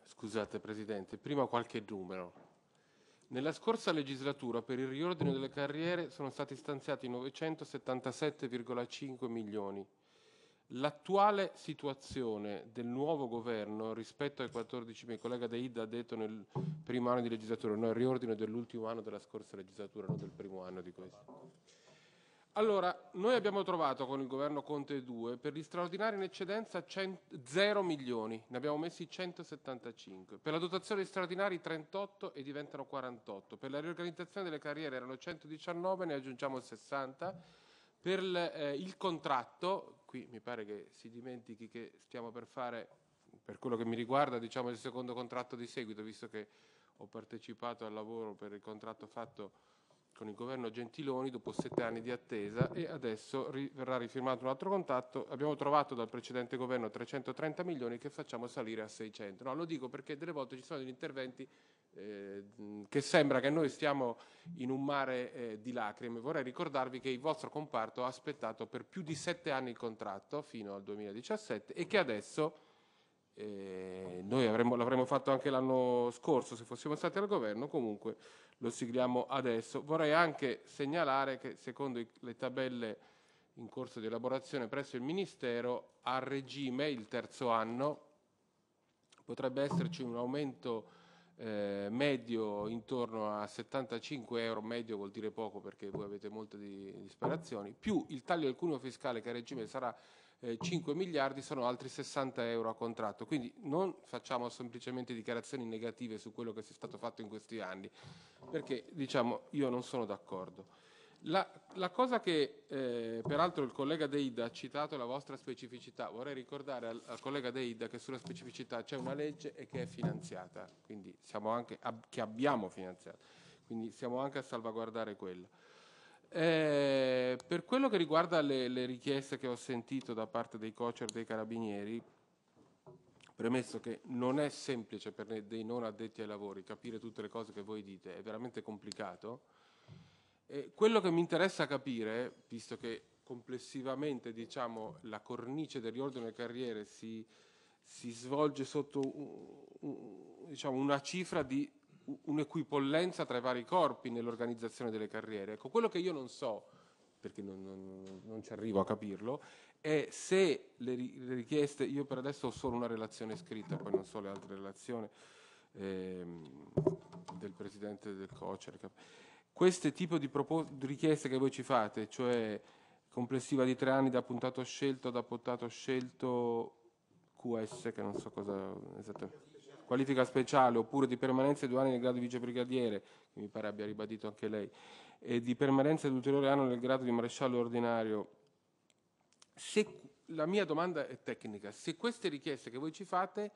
Scusate Presidente, prima qualche numero. Nella scorsa legislatura per il riordino delle carriere sono stati stanziati 977,5 milioni. L'attuale situazione del nuovo governo rispetto ai 14 milioni, il collega De Ida ha detto nel primo anno di legislatura, no, il riordino dell'ultimo anno della scorsa legislatura, non del primo anno di questo. Allora, noi abbiamo trovato con il governo Conte 2 per gli straordinari in eccedenza 0 milioni, ne abbiamo messi 175, per la dotazione straordinaria 38 e diventano 48, per la riorganizzazione delle carriere erano 119, ne aggiungiamo 60, per eh, il contratto, qui mi pare che si dimentichi che stiamo per fare, per quello che mi riguarda, diciamo il secondo contratto di seguito, visto che ho partecipato al lavoro per il contratto fatto con il governo Gentiloni dopo sette anni di attesa e adesso ri verrà rifirmato un altro contatto. Abbiamo trovato dal precedente governo 330 milioni che facciamo salire a 600. No, lo dico perché delle volte ci sono degli interventi ehm, che sembra che noi stiamo in un mare eh, di lacrime. Vorrei ricordarvi che il vostro comparto ha aspettato per più di sette anni il contratto fino al 2017 e che adesso... Eh, noi l'avremmo fatto anche l'anno scorso se fossimo stati al governo, comunque lo sigliamo adesso. Vorrei anche segnalare che secondo le tabelle in corso di elaborazione presso il Ministero, a regime il terzo anno potrebbe esserci un aumento eh, medio intorno a 75 euro, medio vuol dire poco perché voi avete molte disperazioni, più il taglio del cuneo fiscale che a regime sarà eh, 5 miliardi sono altri 60 euro a contratto. Quindi non facciamo semplicemente dichiarazioni negative su quello che si è stato fatto in questi anni, perché diciamo io non sono d'accordo. La, la, cosa che eh, peraltro il collega Deida ha citato la vostra specificità, vorrei ricordare al, al collega Deida che sulla specificità c'è una legge e che è finanziata, quindi siamo anche, ab, che abbiamo finanziato, quindi siamo anche a salvaguardare quella. Eh, per quello che riguarda le, le, richieste che ho sentito da parte dei coacher dei carabinieri, premesso che non è semplice per dei non addetti ai lavori capire tutte le cose che voi dite, è veramente complicato, eh, quello che mi interessa capire, visto che complessivamente diciamo, la cornice del riordino delle carriere si, si svolge sotto diciamo, una cifra di un'equipollenza tra i vari corpi nell'organizzazione delle carriere. Ecco, quello che io non so, perché non, non, non ci arrivo a capirlo, è se le, le, richieste, io per adesso ho solo una relazione scritta, poi non so le altre relazioni ehm, del Presidente del COCER, queste tipo di, propos- di richieste che voi ci fate, cioè complessiva di tre anni da puntato scelto, da puntato scelto QS, che non so cosa esattamente qualifica speciale oppure di permanenza di due anni nel grado di vicebrigadiere, che mi pare abbia ribadito anche lei, e di permanenza di ulteriore anno nel grado di maresciallo ordinario, se, la mia domanda è tecnica, se queste richieste che voi ci fate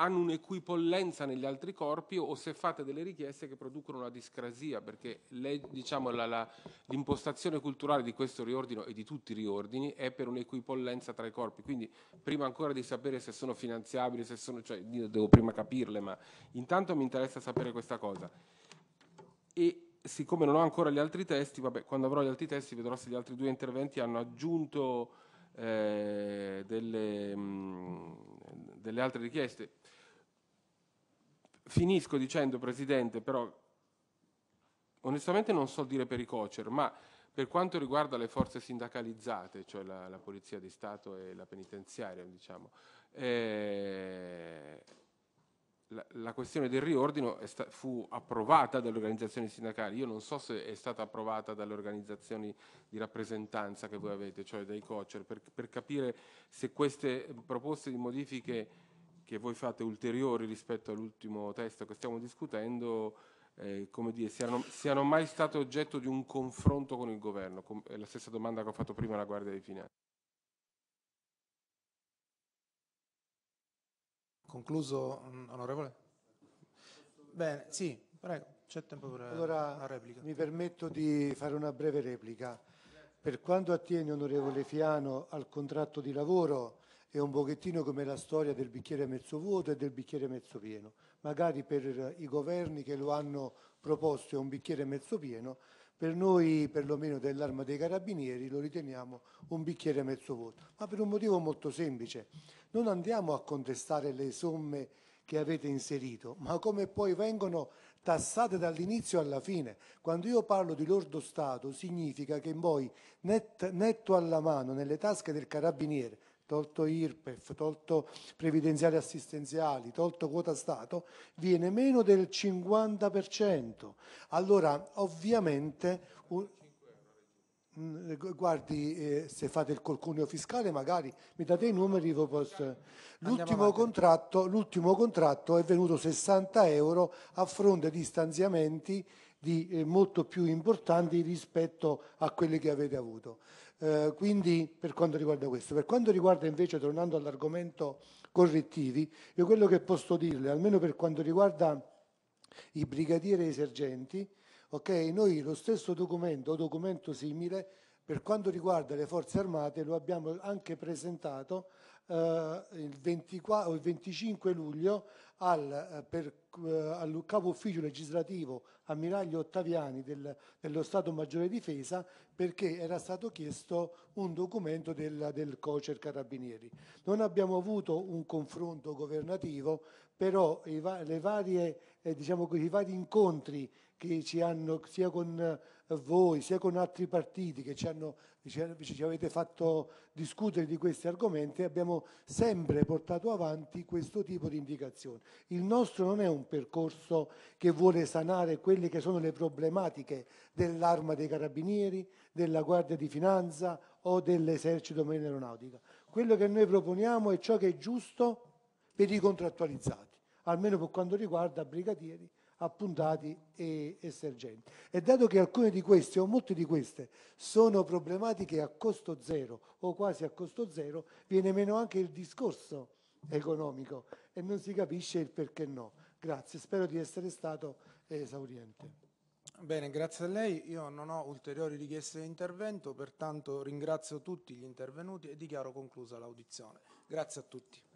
hanno un'equipollenza negli altri corpi o se fate delle richieste che producono una discrasia, perché le, diciamo, la, la, l'impostazione culturale di questo riordino e di tutti i riordini è per un'equipollenza tra i corpi, quindi prima ancora di sapere se sono finanziabili, se sono, cioè, devo prima capirle, ma intanto mi interessa sapere questa cosa. E siccome non ho ancora gli altri testi, vabbè, quando avrò gli altri testi vedrò se gli altri due interventi hanno aggiunto eh, delle, mh, mm, delle altre richieste Finisco dicendo, Presidente, però onestamente non so dire per i cocer, ma per quanto riguarda le forze sindacalizzate, cioè la, la Polizia di Stato e la penitenziaria, diciamo, eh, la, la, questione del riordino fu approvata dalle organizzazioni sindacali. Io non so se è stata approvata dalle organizzazioni di rappresentanza che voi avete, cioè dai cocer, per, per capire se queste proposte di modifiche che voi fate ulteriori rispetto all'ultimo testo che stiamo discutendo, eh, come dire, siano, siano, mai state oggetto di un confronto con il governo? Com è la stessa domanda che ho fatto prima alla Guardia di Finanza. Concluso, mm, onorevole? Bene, sì, prego, c'è tempo per allora, la replica. Mi permetto di fare una breve replica. Per quanto attiene, onorevole Fiano, al contratto di lavoro, è un pochettino come la storia del bicchiere mezzo vuoto e del bicchiere mezzo pieno. Magari per i governi che lo hanno proposto è un bicchiere mezzo pieno, per noi, perlomeno dell'arma dei carabinieri, lo riteniamo un bicchiere mezzo vuoto, ma per un motivo molto semplice. Non andiamo a contestare le somme che avete inserito, ma come poi vengono tassate dall'inizio alla fine. Quando io parlo di lordo Stato significa che poi netto alla mano, nelle tasche del carabiniere, tolto IRPEF, tolto previdenziali assistenziali, tolto quota Stato, viene meno del 50%. Allora, ovviamente... Un, guardi eh, se fate il colcuneo fiscale magari mi date i numeri posso... l'ultimo, contratto, l'ultimo contratto è venuto 60 euro a fronte di stanziamenti di, eh, molto più importanti rispetto a quelli che avete avuto eh, quindi per quanto riguarda questo. Per quanto riguarda invece, tornando all'argomento correttivi, io quello che posso dirle, almeno per quanto riguarda i brigadieri e i sergenti, okay, noi lo stesso documento o documento simile per quanto riguarda le forze armate lo abbiamo anche presentato eh, il, 24, il 25 luglio al, eh, per, eh, al capo ufficio legislativo ammiraglio Ottaviani del, dello Stato Maggiore Difesa perché era stato chiesto un documento del, del Cocer Carabinieri. Non abbiamo avuto un confronto governativo, però i, va, varie, eh, diciamo, i vari incontri che ci hanno, sia con eh, voi, sia con altri partiti che ci, hanno, ci avete fatto discutere di questi argomenti, abbiamo sempre portato avanti questo tipo di indicazioni. Il nostro non è un percorso che vuole sanare quelle che sono le problematiche dell'arma dei carabinieri, della Guardia di Finanza o dell'esercito marina aeronautica. Quello che noi proponiamo è ciò che è giusto per i contrattualizzati, almeno per quanto riguarda brigadieri appuntati e, e sergenti. E dato che alcune di queste o molte di queste sono problematiche a costo zero o quasi a costo zero, viene meno anche il discorso economico e non si capisce il perché no. Grazie, spero di essere stato esauriente. Bene, grazie a lei. Io non ho ulteriori richieste di intervento, pertanto ringrazio tutti gli intervenuti e dichiaro conclusa l'audizione. Grazie a tutti.